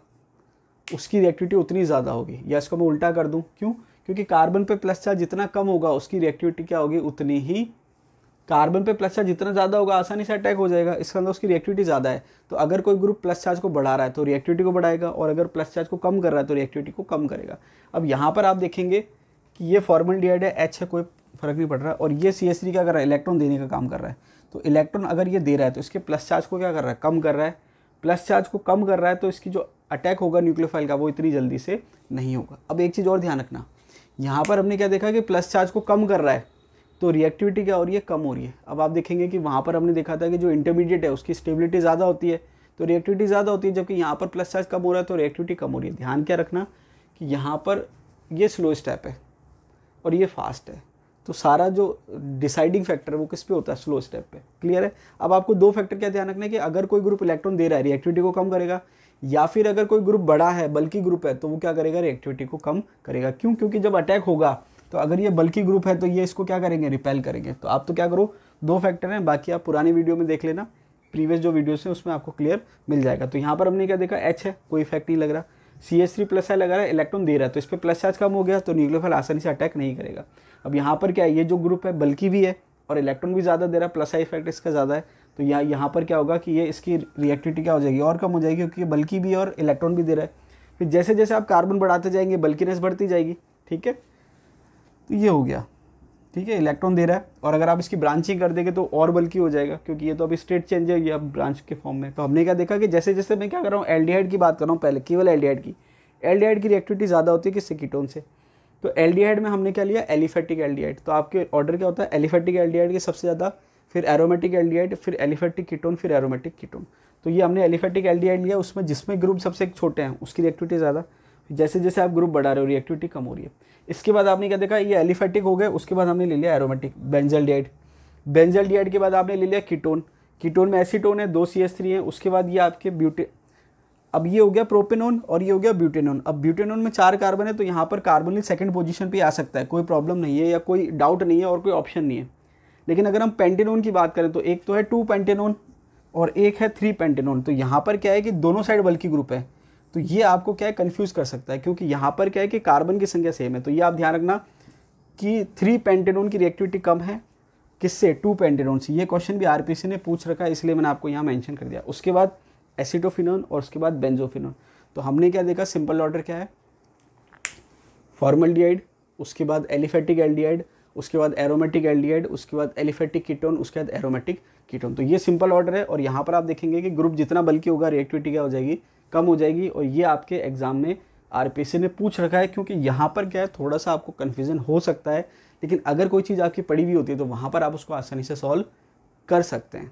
उसकी रिएक्टिविटी उतनी ज़्यादा होगी या इसको मैं उल्टा कर दूँ क्यों क्योंकि कार्बन पे प्लस चार्ज जितना कम होगा उसकी रिएक्टिविटी क्या होगी उतनी ही कार्बन पे प्लस चार्ज जितना ज़्यादा होगा आसानी से अटैक हो जाएगा इसके अंदर उसकी रिएक्टिविटी ज़्यादा है तो अगर कोई ग्रुप प्लस चार्ज को बढ़ा रहा है तो रिएक्टिविटी को बढ़ाएगा और अगर प्लस चार्ज को कम कर रहा है तो रिएक्टिविटी को कम करेगा अब यहाँ पर आप देखेंगे कि ये फॉर्मल डीआइड है एच है कोई फर्क नहीं पड़ रहा और ये सी एस थ्री क्या कर रहा है इलेक्ट्रॉन देने का काम कर रहा है तो इलेक्ट्रॉन अगर ये दे रहा है तो इसके प्लस चार्ज को क्या कर रहा है कम कर रहा है प्लस चार्ज को कम कर रहा है तो इसकी जो अटैक होगा न्यूक्लियोफाइल का वो इतनी जल्दी से नहीं होगा अब एक चीज़ और ध्यान रखना यहाँ पर हमने क्या देखा कि प्लस चार्ज को कम कर रहा है तो रिएक्टिविटी क्या हो रही है कम हो रही है अब आप देखेंगे कि वहाँ पर हमने देखा था कि जो इंटरमीडिएट है उसकी स्टेबिलिटी ज़्यादा होती है तो रिएक्टिविटी ज़्यादा होती है जबकि यहाँ पर प्लस चार्ज कम हो रहा है तो रिएक्टिविटी कम हो रही है ध्यान क्या रखना कि यहाँ पर ये स्लो स्टेप है और ये फास्ट है तो सारा जो डिसाइडिंग फैक्टर है वो किस पे होता है स्लो स्टेप पे क्लियर है अब आपको दो फैक्टर क्या ध्यान रखना है कि अगर कोई ग्रुप इलेक्ट्रॉन दे रहा है रिएक्टिविटी को कम करेगा या फिर अगर कोई ग्रुप बड़ा है बल्कि ग्रुप है तो वो क्या करेगा रिएक्टिविटी को कम करेगा क्यों क्योंकि जब अटैक होगा तो अगर ये बल्कि ग्रुप है तो ये इसको क्या करेंगे रिपेल करेंगे तो आप तो क्या करो दो फैक्टर हैं बाकी आप पुरानी वीडियो में देख लेना प्रीवियस जो वीडियोस हैं उसमें आपको क्लियर मिल जाएगा तो यहाँ पर हमने क्या देखा एच है कोई इफेक्ट नहीं लग रहा सी एस थ्री प्लस है लगा रहा है इलेक्ट्रॉन दे रहा है तो इस पर प्लस चार्ज कम हो गया तो न्यूक्लियोफाइल आसानी से अटैक नहीं करेगा अब यहाँ पर क्या है ये जो ग्रुप है बल्कि भी है और इलेक्ट्रॉन भी ज़्यादा दे रहा है प्लस आई इफेक्ट इसका ज़्यादा है तो यहाँ यहाँ पर क्या होगा कि ये इसकी रिएक्टिविटी क्या हो जाएगी और कम हो जाएगी क्योंकि बल्कि भी और इलेक्ट्रॉन भी दे रहा है फिर जैसे जैसे आप कार्बन बढ़ाते जाएंगे बल्किनेस बढ़ती जाएगी ठीक है तो ये हो गया ठीक है इलेक्ट्रॉन दे रहा है और अगर आप इसकी ब्रांचिंग कर देंगे तो और बल्कि हो जाएगा क्योंकि ये तो अभी स्टेट चेंज है ये अब ब्रांच के फॉर्म में तो हमने क्या देखा कि जैसे जैसे मैं क्या कर रहा हूँ एल्डिहाइड की बात कर रहा हूँ पहले केवल एल्डिहाइड की एल्डिहाइड की रिएक्टिविटी ज़्यादा होती है कि कीटोन से तो एल्डिहाइड में हमने क्या लिया एलिफेटिक एल्डिहाइड तो आपके ऑर्डर क्या होता है एलिफेटिक एल्डिहाइड के सबसे ज़्यादा फिर एरोमेटिक एल्डिहाइड फिर एलिफेटिक कीटोन फिर एरोमेटिक कीटोन तो ये हमने एलिफेटिक एल्डिहाइड लिया उसमें जिसमें ग्रुप सबसे छोटे हैं उसकी रिएक्टिविटी ज़्यादा जैसे जैसे आप ग्रुप बढ़ा रहे हो रिएक्टिविटी कम हो रही है इसके बाद आपने क्या देखा ये एलिफेटिक हो गए उसके बाद हमने ले लिया एरोमेटिक बेंजल बेंजलडिहाइड के बाद आपने ले लिया कीटोन कीटोन में एसीटोन है दो सी एस थ्री है उसके बाद ये आपके ब्यूटी अब ये हो गया प्रोपेनोन और ये हो गया ब्यूटेनोन अब ब्यूटेनोन में चार कार्बन है तो यहाँ पर कार्बोनिल सेकंड पोजीशन पे आ सकता है कोई प्रॉब्लम नहीं है या कोई डाउट नहीं है और कोई ऑप्शन नहीं है लेकिन अगर हम पेंटेनोन की बात करें तो एक तो है टू पेंटेनोन और एक है थ्री पेंटेनोन तो यहाँ पर क्या है कि दोनों साइड बल्कि ग्रुप है तो ये आपको क्या है कन्फ्यूज़ कर सकता है क्योंकि यहाँ पर क्या है कि कार्बन की संख्या सेम है तो ये आप ध्यान रखना कि थ्री पेंटेनोन की रिएक्टिविटी कम है किससे टू पेंटेनोन से ये क्वेश्चन भी आरपीसी ने पूछ रखा है इसलिए मैंने आपको यहाँ मेंशन कर दिया उसके बाद एसिडोफिनोन और उसके बाद बेंजोफिनोन तो हमने क्या देखा सिंपल ऑर्डर क्या है फॉर्मल डीआइड उसके बाद एलिफेटिक एल उसके बाद एरोमेटिक एल उसके बाद एलिफेटिक कीटोन उसके बाद एरोमेटिक कीटोन तो ये सिंपल ऑर्डर है और यहाँ पर आप देखेंगे कि ग्रुप जितना बल्कि होगा रिएक्टिविटी क्या हो जाएगी कम हो जाएगी और ये आपके एग्ज़ाम में आर ने पूछ रखा है क्योंकि यहाँ पर क्या है थोड़ा सा आपको कन्फ्यूज़न हो सकता है लेकिन अगर कोई चीज़ आपकी पड़ी हुई होती है तो वहाँ पर आप उसको आसानी से सॉल्व कर सकते हैं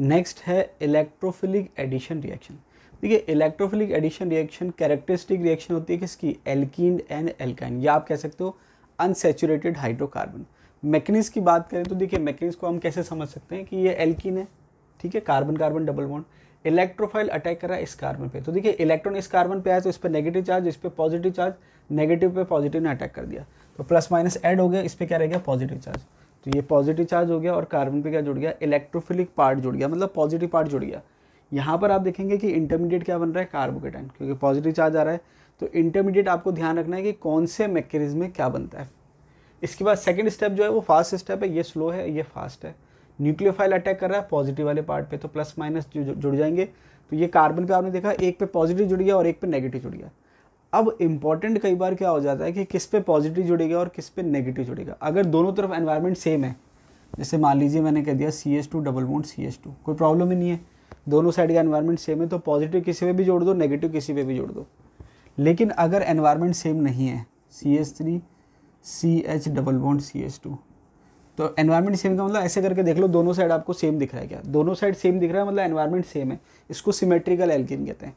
नेक्स्ट है इलेक्ट्रोफिलिक एडिशन रिएक्शन देखिए electrophilic addition reaction characteristic reaction होती है किसकी एल्किन एंड एल्काइन या आप कह सकते हो अनसेचुरेटेड हाइड्रोकार्बन मैकेनिक्स की बात करें तो देखिए मैकेनिक्स को हम कैसे समझ सकते हैं कि ये एल्किन है ठीक है carbon carbon double bond electrophile attack कर रहा है इस कार्बन पे तो देखिए इलेक्ट्रॉन इस कार्बन पे आया तो इस पर नेगेटिव चार्ज इस पर पॉजिटिव चार्ज नेगेटिव पे पॉजिटिव ने अटैक कर दिया तो प्लस माइनस ऐड हो गया इस पर क्या रह गया पॉजिटिव चार्ज तो ये पॉजिटिव चार्ज हो गया और कार्बन पे क्या जुड़ गया इलेक्ट्रोफिलिक पार्ट जुड़ गया मतलब पॉजिटिव पार्ट जुड़ गया यहाँ पर आप देखेंगे कि इंटरमीडिएट क्या बन रहा है कार्बोकेटाइन क्योंकि पॉजिटिव चार्ज आ रहा है तो इंटरमीडिएट आपको ध्यान रखना है कि कौन से मैकेनिज्म में क्या बनता है इसके बाद सेकेंड स्टेप जो है वो फास्ट स्टेप है ये स्लो है ये फास्ट है न्यूक्लियोफाइल अटैक कर रहा है पॉजिटिव वाले पार्ट पे तो प्लस माइनस जुड़ जाएंगे तो ये कार्बन पे आपने देखा एक पे पॉजिटिव जुड़ गया और एक पे नेगेटिव जुड़ गया अब इम्पॉर्टेंट कई बार क्या हो जाता है कि किस पे पॉजिटिव जुड़ेगा और किस पे नेगेटिव जुड़ेगा अगर दोनों तरफ एनवायरनमेंट सेम है जैसे मान लीजिए मैंने कह दिया C S two double bond C S two कोई प्रॉब्लम ही नहीं है दोनों साइड का एनवायरनमेंट सेम है तो पॉजिटिव किसी पे भी जोड़ दो नेगेटिव किसी पे भी जोड़ दो लेकिन अगर एनवायरनमेंट सेम नहीं है C S three C H double bond C S two तो एनवायरनमेंट सेम का मतलब ऐसे करके देख लो दोनों साइड आपको सेम दिख रहा है क्या दोनों साइड सेम दिख रहा है मतलब एनवायरनमेंट सेम है इसको सिमेट्रिकल एल्किन कहते हैं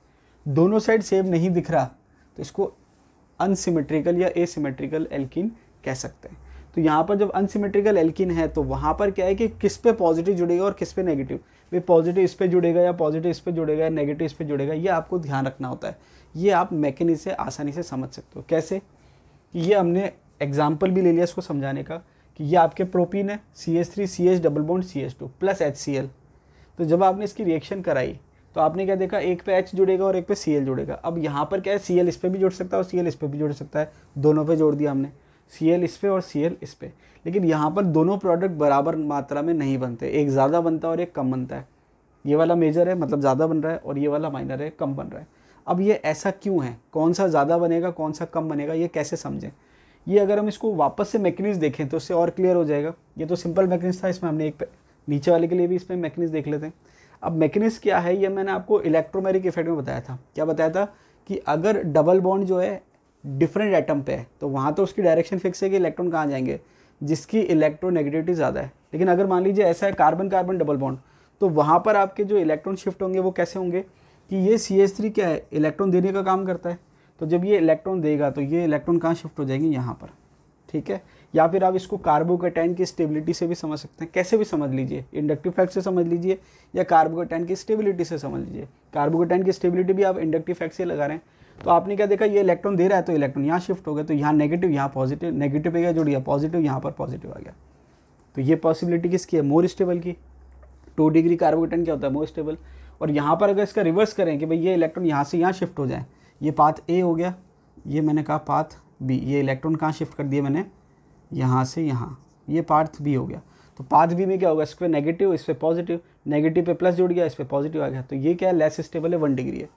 दोनों साइड सेम नहीं दिख रहा तो इसको अनसीमेट्रिकल या एसीमेट्रिकल एल्किन कह सकते हैं तो यहाँ पर जब अनसीमेट्रिकल एल्किन है तो वहाँ पर क्या है कि किस पे पॉजिटिव जुड़ेगा और किस पे नेगेटिव वे पॉजिटिव इस पे जुड़ेगा या पॉजिटिव इस पे जुड़ेगा या नेगेटिव इस पे जुड़ेगा ये आपको ध्यान रखना होता है ये आप मैकेनिक से आसानी से समझ सकते हो कैसे ये हमने एग्जाम्पल भी ले लिया इसको समझाने का कि ये आपके प्रोपीन है C S three C H double bond C H two plus H C L तो जब आपने इसकी रिएक्शन कराई तो आपने क्या देखा एक पे एच जुड़ेगा और एक पे सी जुड़ेगा अब यहाँ पर क्या है सी इस पर भी जुड़ सकता है और सी इस पर भी जुड़ सकता है दोनों पे जोड़ दिया हमने सी इस पर और सी इस पर लेकिन यहाँ पर दोनों प्रोडक्ट बराबर मात्रा में नहीं बनते एक ज़्यादा बनता है और एक कम बनता है ये वाला मेजर है मतलब ज़्यादा बन रहा है और ये वाला माइनर है कम बन रहा है अब ये ऐसा क्यों है कौन सा ज़्यादा बनेगा कौन सा कम बनेगा ये कैसे समझें ये अगर हम इसको वापस से मैकेनिज देखें तो उससे और क्लियर हो जाएगा ये तो सिंपल मैकेनिज था इसमें हमने एक नीचे वाले के लिए भी इसमें मैकेनिज देख लेते हैं अब मैकेनिस क्या है ये मैंने आपको इलेक्ट्रोमेरिक इफेक्ट में बताया था क्या बताया था कि अगर डबल बॉन्ड जो है डिफरेंट एटम पे है तो वहाँ तो उसकी डायरेक्शन फिक्स है कि इलेक्ट्रॉन कहाँ जाएंगे जिसकी इलेक्ट्रोनेगेटिविटी ज़्यादा है लेकिन अगर मान लीजिए ऐसा है कार्बन कार्बन डबल बॉन्ड तो वहाँ पर आपके जो इलेक्ट्रॉन शिफ्ट होंगे वो कैसे होंगे कि ये सी एस थ्री क्या है इलेक्ट्रॉन देने का काम करता है तो जब ये इलेक्ट्रॉन देगा तो ये इलेक्ट्रॉन कहाँ शिफ्ट हो जाएंगे यहाँ पर ठीक है या फिर आप इसको कार्बोकेटाइन की स्टेबिलिटी से भी समझ सकते हैं कैसे भी समझ लीजिए इंडक्टिव फैक्ट से समझ लीजिए या कार्बोकेटाइन की स्टेबिलिटी से समझ लीजिए कार्बोकेटाइन की स्टेबिलिटी भी आप इंडक्टिव फैक्ट से लगा रहे हैं तो आपने क्या देखा ये इलेक्ट्रॉन दे रहा है तो इलेक्ट्रॉन यहाँ शिफ्ट हो गया तो यहाँ नेगेटिव यहाँ पॉजिटिव नेगेटिव पे गया जुड़ गया पॉजिटिव यहाँ पर पॉजिटिव आ गया तो ये पॉसिबिलिटी किसकी है मोर स्टेबल की टू डिग्री कार्बोकेटाइन क्या होता है मोर स्टेबल और यहाँ पर अगर इसका रिवर्स करें कि भाई ये इलेक्ट्रॉन यहाँ से यहाँ शिफ्ट हो जाए ये पाथ ए हो गया ये मैंने कहा पाथ बी ये इलेक्ट्रॉन कहाँ शिफ्ट कर दिए मैंने यहाँ से यहाँ ये पार्थ भी हो गया तो पार्थ भी में क्या होगा इस पर नेगेटिव इस पर पॉजिटिव नेगेटिव पे प्लस जुड़ गया इस पर पॉजिटिव आ गया तो ये क्या है लेस स्टेबल है वन डिग्री है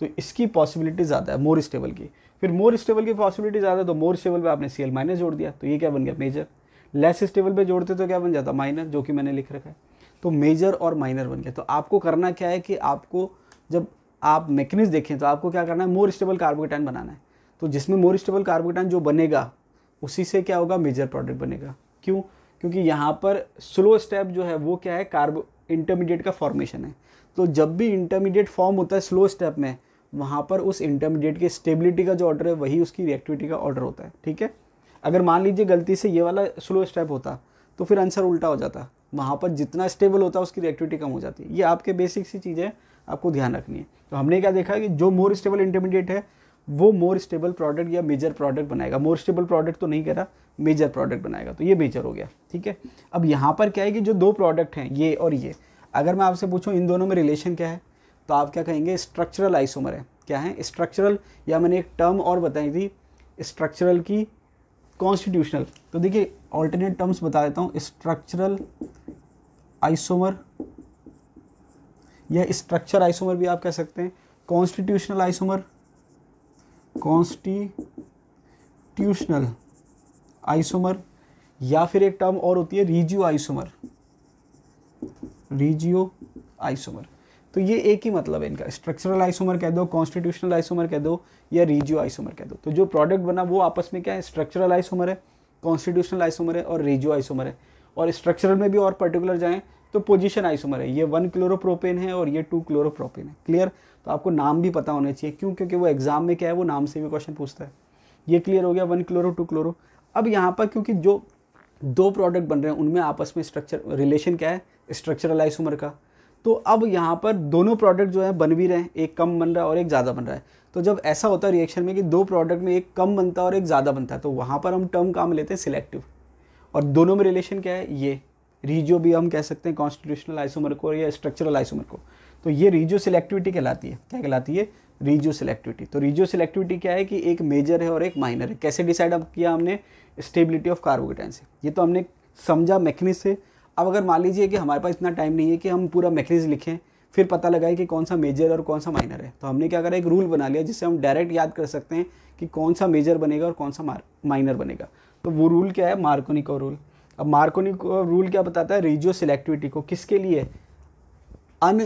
तो इसकी पॉसिबिलिटी ज़्यादा है मोर स्टेबल की फिर मोर स्टेबल की पॉसिबिलिटी ज़्यादा है तो मोर स्टेबल पर आपने सी एल माइनस जोड़ दिया तो ये क्या बन गया मेजर लेस स्टेबल पर जोड़ते तो क्या बन जाता माइनर जो कि मैंने लिख रखा है तो मेजर और माइनर बन गया तो आपको करना क्या है कि आपको जब आप मैकेनिक्स देखें तो आपको क्या करना है मोर स्टेबल कार्बोकेटाइन बनाना है तो जिसमें मोर स्टेबल कार्बोकेटाइन जो बनेगा उसी से क्या होगा मेजर प्रोडक्ट बनेगा क्यों क्योंकि यहाँ पर स्लो स्टेप जो है वो क्या है कार्बो इंटरमीडिएट का फॉर्मेशन है तो जब भी इंटरमीडिएट फॉर्म होता है स्लो स्टेप में वहाँ पर उस इंटरमीडिएट की स्टेबिलिटी का जो ऑर्डर है वही उसकी रिएक्टिविटी का ऑर्डर होता है ठीक है अगर मान लीजिए गलती से ये वाला स्लो स्टेप होता तो फिर आंसर उल्टा हो जाता वहाँ पर जितना स्टेबल होता है उसकी रिएक्टिविटी कम हो जाती है ये आपके बेसिक सी चीज़ें आपको ध्यान रखनी है तो हमने क्या देखा कि जो मोर स्टेबल इंटरमीडिएट है वो मोर स्टेबल प्रोडक्ट या मेजर प्रोडक्ट बनाएगा मोर स्टेबल प्रोडक्ट तो नहीं कह रहा मेजर प्रोडक्ट बनाएगा तो ये मेजर हो गया ठीक है अब यहाँ पर क्या है कि जो दो प्रोडक्ट हैं ये और ये अगर मैं आपसे पूछूँ इन दोनों में रिलेशन क्या है तो आप क्या कहेंगे स्ट्रक्चरल आइसोमर है क्या है स्ट्रक्चरल या मैंने एक टर्म और बताई थी स्ट्रक्चरल की कॉन्स्टिट्यूशनल तो देखिए ऑल्टरनेट टर्म्स बता देता हूँ स्ट्रक्चरल आइसोमर या स्ट्रक्चर आइसोमर भी आप कह सकते हैं कॉन्स्टिट्यूशनल आइसोमर कॉन्स्टिट्यूशनल आइसोमर या फिर एक टर्म और होती है रीजियो आइसोमर रीजियो आइसोमर तो ये एक ही मतलब है इनका स्ट्रक्चरल आइसोमर कह दो कॉन्स्टिट्यूशनल आइसोमर कह दो या रीजियो आइसोमर कह दो तो जो प्रोडक्ट बना वो आपस में क्या है स्ट्रक्चरल आइसोमर है कॉन्स्टिट्यूशनल आइसोमर है और रीजियो आइसोमर है और स्ट्रक्चरल में भी और पर्टिकुलर जाएँ तो पोजीशन आइसोमर है ये वन क्लोरोप्रोपेन है और ये टू क्लोरोप्रोपेन है क्लियर तो आपको नाम भी पता होना चाहिए क्यों क्योंकि वो एग्जाम में क्या है वो नाम से भी क्वेश्चन पूछता है ये क्लियर हो गया वन क्लोरो टू क्लोरो अब यहाँ पर क्योंकि जो दो प्रोडक्ट बन रहे हैं उनमें आपस में स्ट्रक्चर रिलेशन क्या है स्ट्रक्चरल आइसोमर का तो अब यहाँ पर दोनों प्रोडक्ट जो है बन भी रहे हैं एक कम बन रहा है और एक ज़्यादा बन रहा है तो जब ऐसा होता है रिएक्शन में कि दो प्रोडक्ट में एक कम बनता है और एक ज़्यादा बनता है तो वहाँ पर हम टर्म काम लेते हैं सिलेक्टिव और दोनों में रिलेशन क्या है ये रीजो भी हम कह सकते हैं कॉन्स्टिट्यूशनल आइसोमर को या स्ट्रक्चरल आइसोमर को तो ये रीजो सिलेक्टिविटी कहलाती है क्या कहलाती है रीजो सिलेक्टिविटी तो रीजो सिलेक्टिविटी क्या है कि एक मेजर है और एक माइनर है कैसे डिसाइड अब किया हमने स्टेबिलिटी ऑफ कार्बोकेटाइन से ये तो हमने समझा मैकेनिक्स से अब अगर मान लीजिए कि हमारे पास इतना टाइम नहीं है कि हम पूरा मैकेनिक्स लिखें फिर पता लगाए कि कौन सा मेजर और कौन सा माइनर है तो हमने क्या करा एक रूल बना लिया जिससे हम डायरेक्ट याद कर सकते हैं कि कौन सा मेजर बनेगा और कौन सा माइनर बनेगा तो वो रूल क्या है मार्कोनिको रूल अब मार्कोनी को रूल क्या बताता है रेजियो सिलेक्टिविटी को किसके लिए अन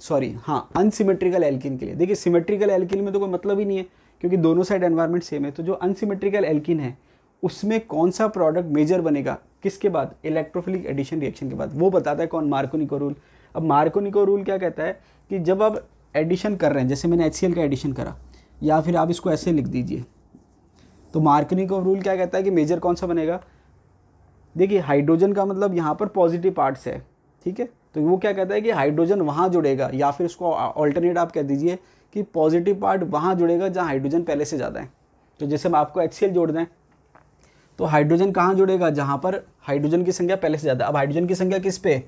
सॉरी हाँ अनसिमेट्रिकल एल्किन के लिए देखिए सिमेट्रिकल एल्किन में तो कोई मतलब ही नहीं है क्योंकि दोनों साइड एनवायरनमेंट सेम है तो जो अनसिमेट्रिकल एल्किन है उसमें कौन सा प्रोडक्ट मेजर बनेगा किसके बाद इलेक्ट्रोफिलिक एडिशन रिएक्शन के बाद वो बताता है कौन मार्कोनिको रूल अब मार्कोनिको रूल क्या कहता है कि जब आप एडिशन कर रहे हैं जैसे मैंने एच का एडिशन करा या फिर आप इसको ऐसे लिख दीजिए तो मार्कोनिको रूल क्या कहता है कि मेजर कौन सा बनेगा देखिए हाइड्रोजन का मतलब यहाँ पर पॉजिटिव पार्ट्स है ठीक है तो वो क्या कहता है कि हाइड्रोजन वहाँ जुड़ेगा या फिर उसको ऑल्टरनेट आप कह दीजिए कि पॉजिटिव पार्ट वहाँ जुड़ेगा जहाँ हाइड्रोजन पहले से ज़्यादा है तो जैसे हम आपको एच जोड़ दें तो हाइड्रोजन कहाँ जुड़ेगा जहाँ पर हाइड्रोजन की संख्या पहले से ज़्यादा अब हाइड्रोजन की संख्या किस पे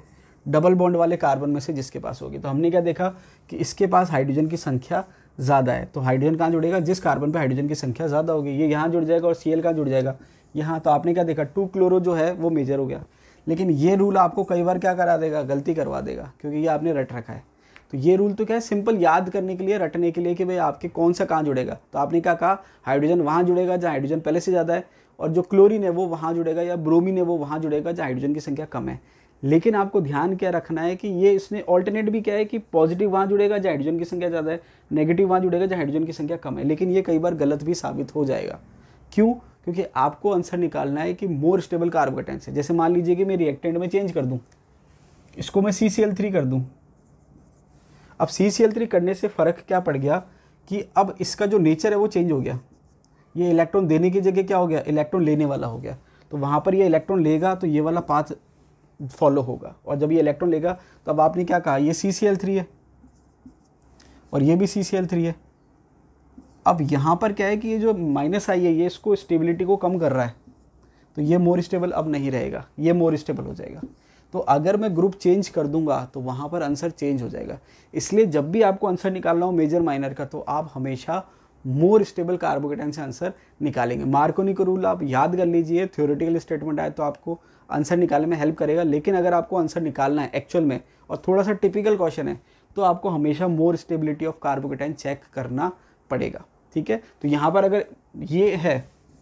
डबल बॉन्ड वाले कार्बन में से जिसके पास होगी तो हमने क्या देखा कि इसके पास हाइड्रोजन की संख्या ज़्यादा है तो हाइड्रोजन कहाँ जुड़ेगा जिस कार्बन पर हाइड्रोजन की संख्या ज़्यादा होगी ये यहाँ जुड़ जाएगा और सी एल कहाँ जुड़ जाएगा यहाँ तो आपने क्या देखा टू क्लोरो जो है वो मेजर हो गया लेकिन ये रूल आपको कई बार क्या करा देगा गलती करवा देगा क्योंकि ये आपने रट रखा है तो ये रूल तो क्या है सिंपल याद करने के लिए रटने के लिए कि भाई आपके कौन सा कहाँ जुड़ेगा तो आपने क्या कहा हाइड्रोजन वहाँ जुड़ेगा जहाँ हाइड्रोजन पहले से ज़्यादा है और जो क्लोरीन है वो वहाँ जुड़ेगा या ब्रोमिन है वो वहाँ जुड़ेगा जहाँ हाइड्रोजन की संख्या कम है लेकिन आपको ध्यान क्या रखना है कि ये इसने ऑल्टरनेट भी क्या है कि पॉजिटिव वहाँ जुड़ेगा जहाँ हाइड्रोजन की संख्या ज़्यादा है नेगेटिव वहाँ जुड़ेगा जहाँ हाइड्रोजन की संख्या कम है लेकिन ये कई बार गलत भी साबित हो जाएगा क्यों क्योंकि आपको आंसर निकालना है कि मोर स्टेबल कार्बोटेंस है जैसे मान लीजिए कि मैं रिएक्टेंट में चेंज कर दूँ इसको मैं सी सी एल थ्री कर दूँ अब सी सी एल थ्री करने से फ़र्क क्या पड़ गया कि अब इसका जो नेचर है वो चेंज हो गया ये इलेक्ट्रॉन देने की जगह क्या हो गया इलेक्ट्रॉन लेने वाला हो गया तो वहाँ पर यह इलेक्ट्रॉन लेगा तो ये वाला पाथ फॉलो होगा और जब ये इलेक्ट्रॉन लेगा तो अब आपने क्या कहा ये सी सी एल थ्री है और ये भी सी सी एल थ्री है अब यहाँ पर क्या है कि ये जो माइनस आई है ये इसको स्टेबिलिटी को कम कर रहा है तो ये मोर स्टेबल अब नहीं रहेगा ये मोर स्टेबल हो जाएगा तो अगर मैं ग्रुप चेंज कर दूंगा तो वहाँ पर आंसर चेंज हो जाएगा इसलिए जब भी आपको आंसर निकालना हो मेजर माइनर का तो आप हमेशा मोर स्टेबल कार्बोकेटाइन से आंसर निकालेंगे मार्कोनी का रूल आप याद कर लीजिए थ्योरेटिकल स्टेटमेंट आए तो आपको आंसर निकालने में हेल्प करेगा लेकिन अगर आपको आंसर निकालना है एक्चुअल में और थोड़ा सा टिपिकल क्वेश्चन है तो आपको हमेशा more stability of carbocation check करना पड़ेगा ठीक है तो यहाँ पर अगर ये है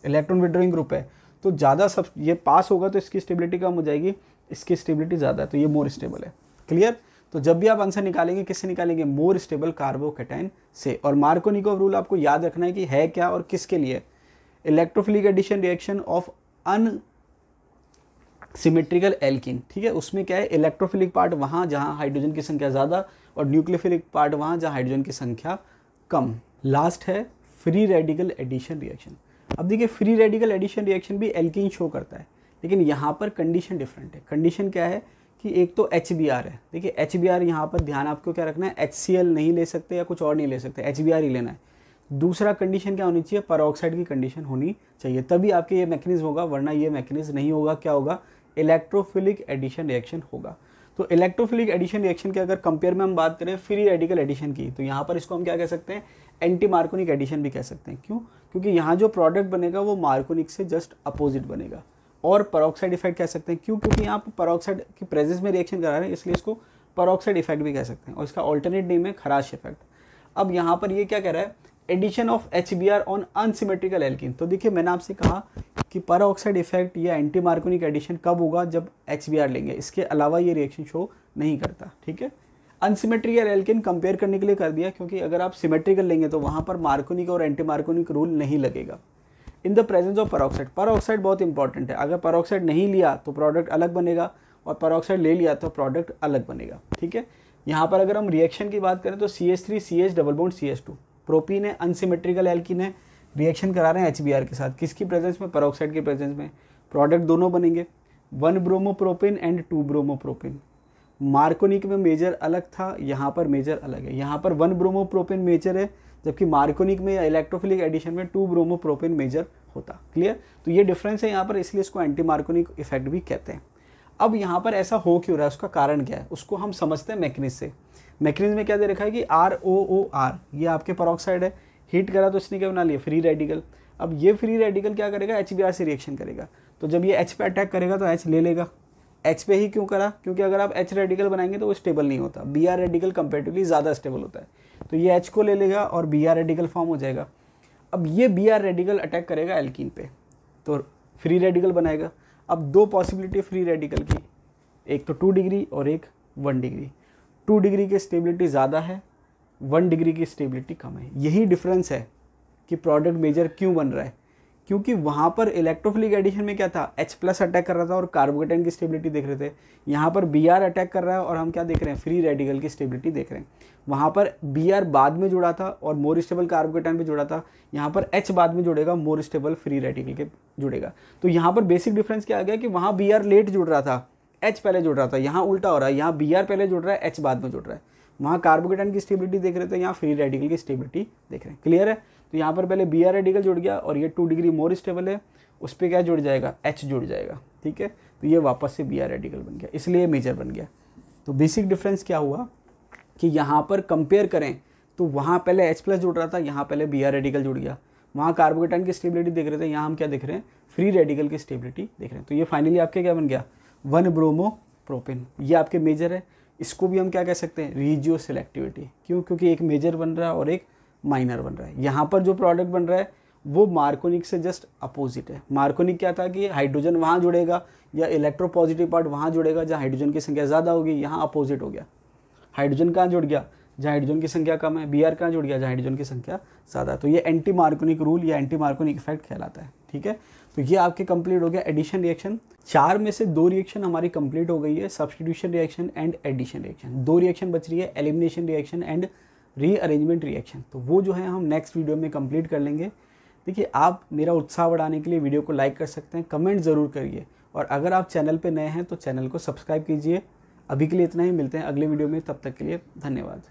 इलेक्ट्रॉन विड्रोइंग ग्रुप है तो ज़्यादा सब ये पास होगा तो इसकी स्टेबिलिटी कम हो जाएगी इसकी स्टेबिलिटी ज़्यादा है तो ये मोर स्टेबल है क्लियर तो जब भी आप आंसर निकालेंगे किससे निकालेंगे मोर स्टेबल कार्बोकेटाइन से और मार्कोनिको रूल आपको याद रखना है कि है क्या और किसके लिए electrophilic addition reaction of unsymmetrical alkene ठीक है उसमें क्या है इलेक्ट्रोफिलिक पार्ट वहाँ जहाँ हाइड्रोजन की संख्या ज़्यादा और न्यूक्लियोफिलिक पार्ट वहाँ जहाँ हाइड्रोजन की संख्या कम लास्ट है फ्री रेडिकल एडिशन रिएक्शन अब देखिए फ्री रेडिकल एडिशन रिएक्शन भी एल्किन शो करता है लेकिन यहाँ पर कंडीशन डिफरेंट है कंडीशन क्या है कि एक तो एच बी आर है देखिए एच बी आर यहाँ पर ध्यान आपको क्या रखना है एच सी एल नहीं ले सकते या कुछ और नहीं ले सकते एच बी आर ही लेना है दूसरा कंडीशन क्या होनी चाहिए परोक्साइड की कंडीशन होनी चाहिए तभी आपके ये मैकेनिज्म होगा वरना ये मैकेनिज्म नहीं होगा क्या होगा इलेक्ट्रोफिलिक एडिशन रिएक्शन होगा तो इलेक्ट्रोफिलिक एडिशन रिएक्शन की अगर कंपेयर में हम बात करें फ्री रेडिकल एडिशन की तो यहाँ पर इसको हम क्या कह सकते हैं एंटी मार्कोनिक एडिशन भी कह सकते हैं क्यों क्योंकि यहाँ जो प्रोडक्ट बनेगा वो मार्कोनिक से जस्ट अपोजिट बनेगा और परोक्साइड इफेक्ट कह सकते हैं क्यों क्योंकि यहाँ पर परोक्साइड की प्रेजेंस में रिएक्शन करा रहे हैं इसलिए इसको परोक्साइड इफेक्ट भी कह सकते हैं और इसका ऑल्टरनेट नेम है खराश इफेक्ट अब यहाँ पर ये क्या कह रहा है addition of H B R on unsymmetrical alkene तो देखिए मैंने आपसे कहा कि पर ऑक्साइड इफेक्ट या एंटी मार्कोनिक एडिशन कब होगा जब एच लेंगे इसके अलावा ये रिएक्शन शो नहीं करता ठीक है अनसिमेट्रिक या एल्किन कंपेयर करने के लिए कर दिया क्योंकि अगर आप सिमेट्रिकल लेंगे तो वहाँ पर मार्कोनिक और एंटी मार्कोनिक रूल नहीं लगेगा in the presence of peroxide peroxide बहुत इंपॉर्टेंट है अगर पराऑक्साइड नहीं लिया तो प्रोडक्ट अलग बनेगा और पराऑक्साइड ले लिया तो प्रोडक्ट अलग बनेगा ठीक है यहाँ पर अगर हम रिएक्शन की बात करें तो C S three C H double bond C S two propene है अनसिमेट्रिकल एल्किन है रिएक्शन करा रहे हैं एच के साथ किसकी प्रेजेंस में परोक्साइड की प्रेजेंस में प्रोडक्ट दोनों बनेंगे one bromopropane and two bromopropane Markovnikov में मेजर अलग था यहाँ पर मेजर अलग है यहाँ पर वन ब्रोमोप्रोपिन मेजर है जबकि मार्कोनिक में इलेक्ट्रोफिलिक एडिशन में टू ब्रोमोप्रोपिन मेजर होता क्लियर तो ये डिफरेंस है यहाँ पर इसलिए इसको एंटी मार्कोनिक इफेक्ट भी कहते हैं अब यहाँ पर ऐसा हो क्यों रहा है उसका कारण क्या है उसको हम समझते हैं मैकनिज से मैकनिज में क्या दे रखा है कि आर ओ ओ आर ये आपके परोक्साइड है हीट करा तो इसने क्या बना लिया फ्री रेडिकल अब ये फ्री रेडिकल क्या करेगा एच बी आर से रिएक्शन करेगा तो जब ये एच पे अटैक करेगा तो एच ले लेगा एच पे ही क्यों करा क्योंकि अगर आप एच रेडिकल बनाएंगे तो वो स्टेबल नहीं होता बी आर रेडिकल कंपेरेटिवली ज़्यादा स्टेबल होता है तो ये एच को ले लेगा और बी आर रेडिकल फॉर्म हो जाएगा अब ये बी आर रेडिकल अटैक करेगा एल्किन पे तो फ्री रेडिकल बनाएगा अब दो पॉसिबिलिटी फ्री रेडिकल की एक तो टू डिग्री और एक वन डिग्री टू डिग्री की स्टेबिलिटी ज़्यादा है वन डिग्री की स्टेबिलिटी कम है यही डिफरेंस है कि प्रोडक्ट मेजर क्यों बन रहा है क्योंकि वहाँ पर इलेक्ट्रोफिलिक एडिशन में क्या था एच प्लस अटैक कर रहा था और कार्बोकेटन की स्टेबिलिटी देख रहे थे यहाँ पर बी आर अटैक कर रहा है और हम क्या देख रहे हैं फ्री रेडिकल की स्टेबिलिटी देख रहे हैं वहाँ पर बी आर बाद में जुड़ा था और मोर स्टेबल कार्बोकेटन भी जुड़ा था यहाँ पर एच बाद में जुड़ेगा मोर स्टेबल फ्री रेडिकल के जुड़ेगा तो यहाँ पर बेसिक डिफरेंस क्या आ गया कि वहाँ बी आर लेट जुड़ रहा था एच पहले जुड़ रहा था यहाँ उल्टा हो रहा है यहाँ बी आर पहले जुड़ रहा है एच बाद में जुड़ रहा है वहाँ कार्बोकेटन की स्टेबिलिटी देख रहे थे यहाँ फ्री रेडिकल की स्टेबिलिटी देख रहे हैं क्लियर है तो यहाँ पर पहले बी आर रेडिकल जुड़ गया और ये टू डिग्री मोर स्टेबल है उस पर क्या जुड़ जाएगा एच जुड़ जाएगा ठीक है तो ये वापस से बी आर रेडिकल बन गया इसलिए मेजर बन गया तो बेसिक डिफरेंस क्या हुआ कि यहाँ पर कंपेयर करें तो वहाँ पहले एच प्लस जुड़ रहा था यहाँ पहले बी आर रेडिकल जुड़ गया वहाँ कार्बोकेटन की स्टेबिलिटी देख रहे थे यहाँ हम क्या देख रहे हैं फ्री रेडिकल की स्टेबिलिटी देख रहे हैं तो ये फाइनली आपके क्या बन गया वन ब्रोमो प्रोपेन ये आपके मेजर है इसको भी हम क्या कह सकते हैं रीजियो सेलेक्टिविटी क्यों क्योंकि एक मेजर बन रहा है और एक माइनर बन रहा है यहाँ पर जो प्रोडक्ट बन रहा है वो मार्कोनिक से जस्ट अपोजिट है मार्कोनिक क्या था कि हाइड्रोजन वहाँ जुड़ेगा या इलेक्ट्रो पॉजिटिव पार्ट वहाँ जुड़ेगा जहाँ हाइड्रोजन की संख्या ज़्यादा होगी यहाँ अपोजिट हो गया हाइड्रोजन कहाँ जुड़ गया जहाँ हाइड्रोजन की संख्या कम है बी आर कहाँ जुड़ गया जहाँ हाइड्रोजन की संख्या ज़्यादा तो ये एंटी मार्कोनिक रूल या एंटी मार्कोनिक इफेक्ट कहलाता है ठीक है तो ये आपके कंप्लीट हो गया एडिशन रिएक्शन चार में से दो रिएक्शन हमारी कंप्लीट हो गई है substitution reaction and addition reaction दो रिएक्शन बच रही है elimination reaction and rearrangement reaction तो वो जो है हम नेक्स्ट वीडियो में कंप्लीट कर लेंगे देखिए आप मेरा उत्साह बढ़ाने के लिए वीडियो को लाइक कर सकते हैं कमेंट ज़रूर करिए और अगर आप चैनल पर नए हैं तो चैनल को सब्सक्राइब कीजिए अभी के लिए इतना ही मिलते हैं अगले वीडियो में तब तक के लिए धन्यवाद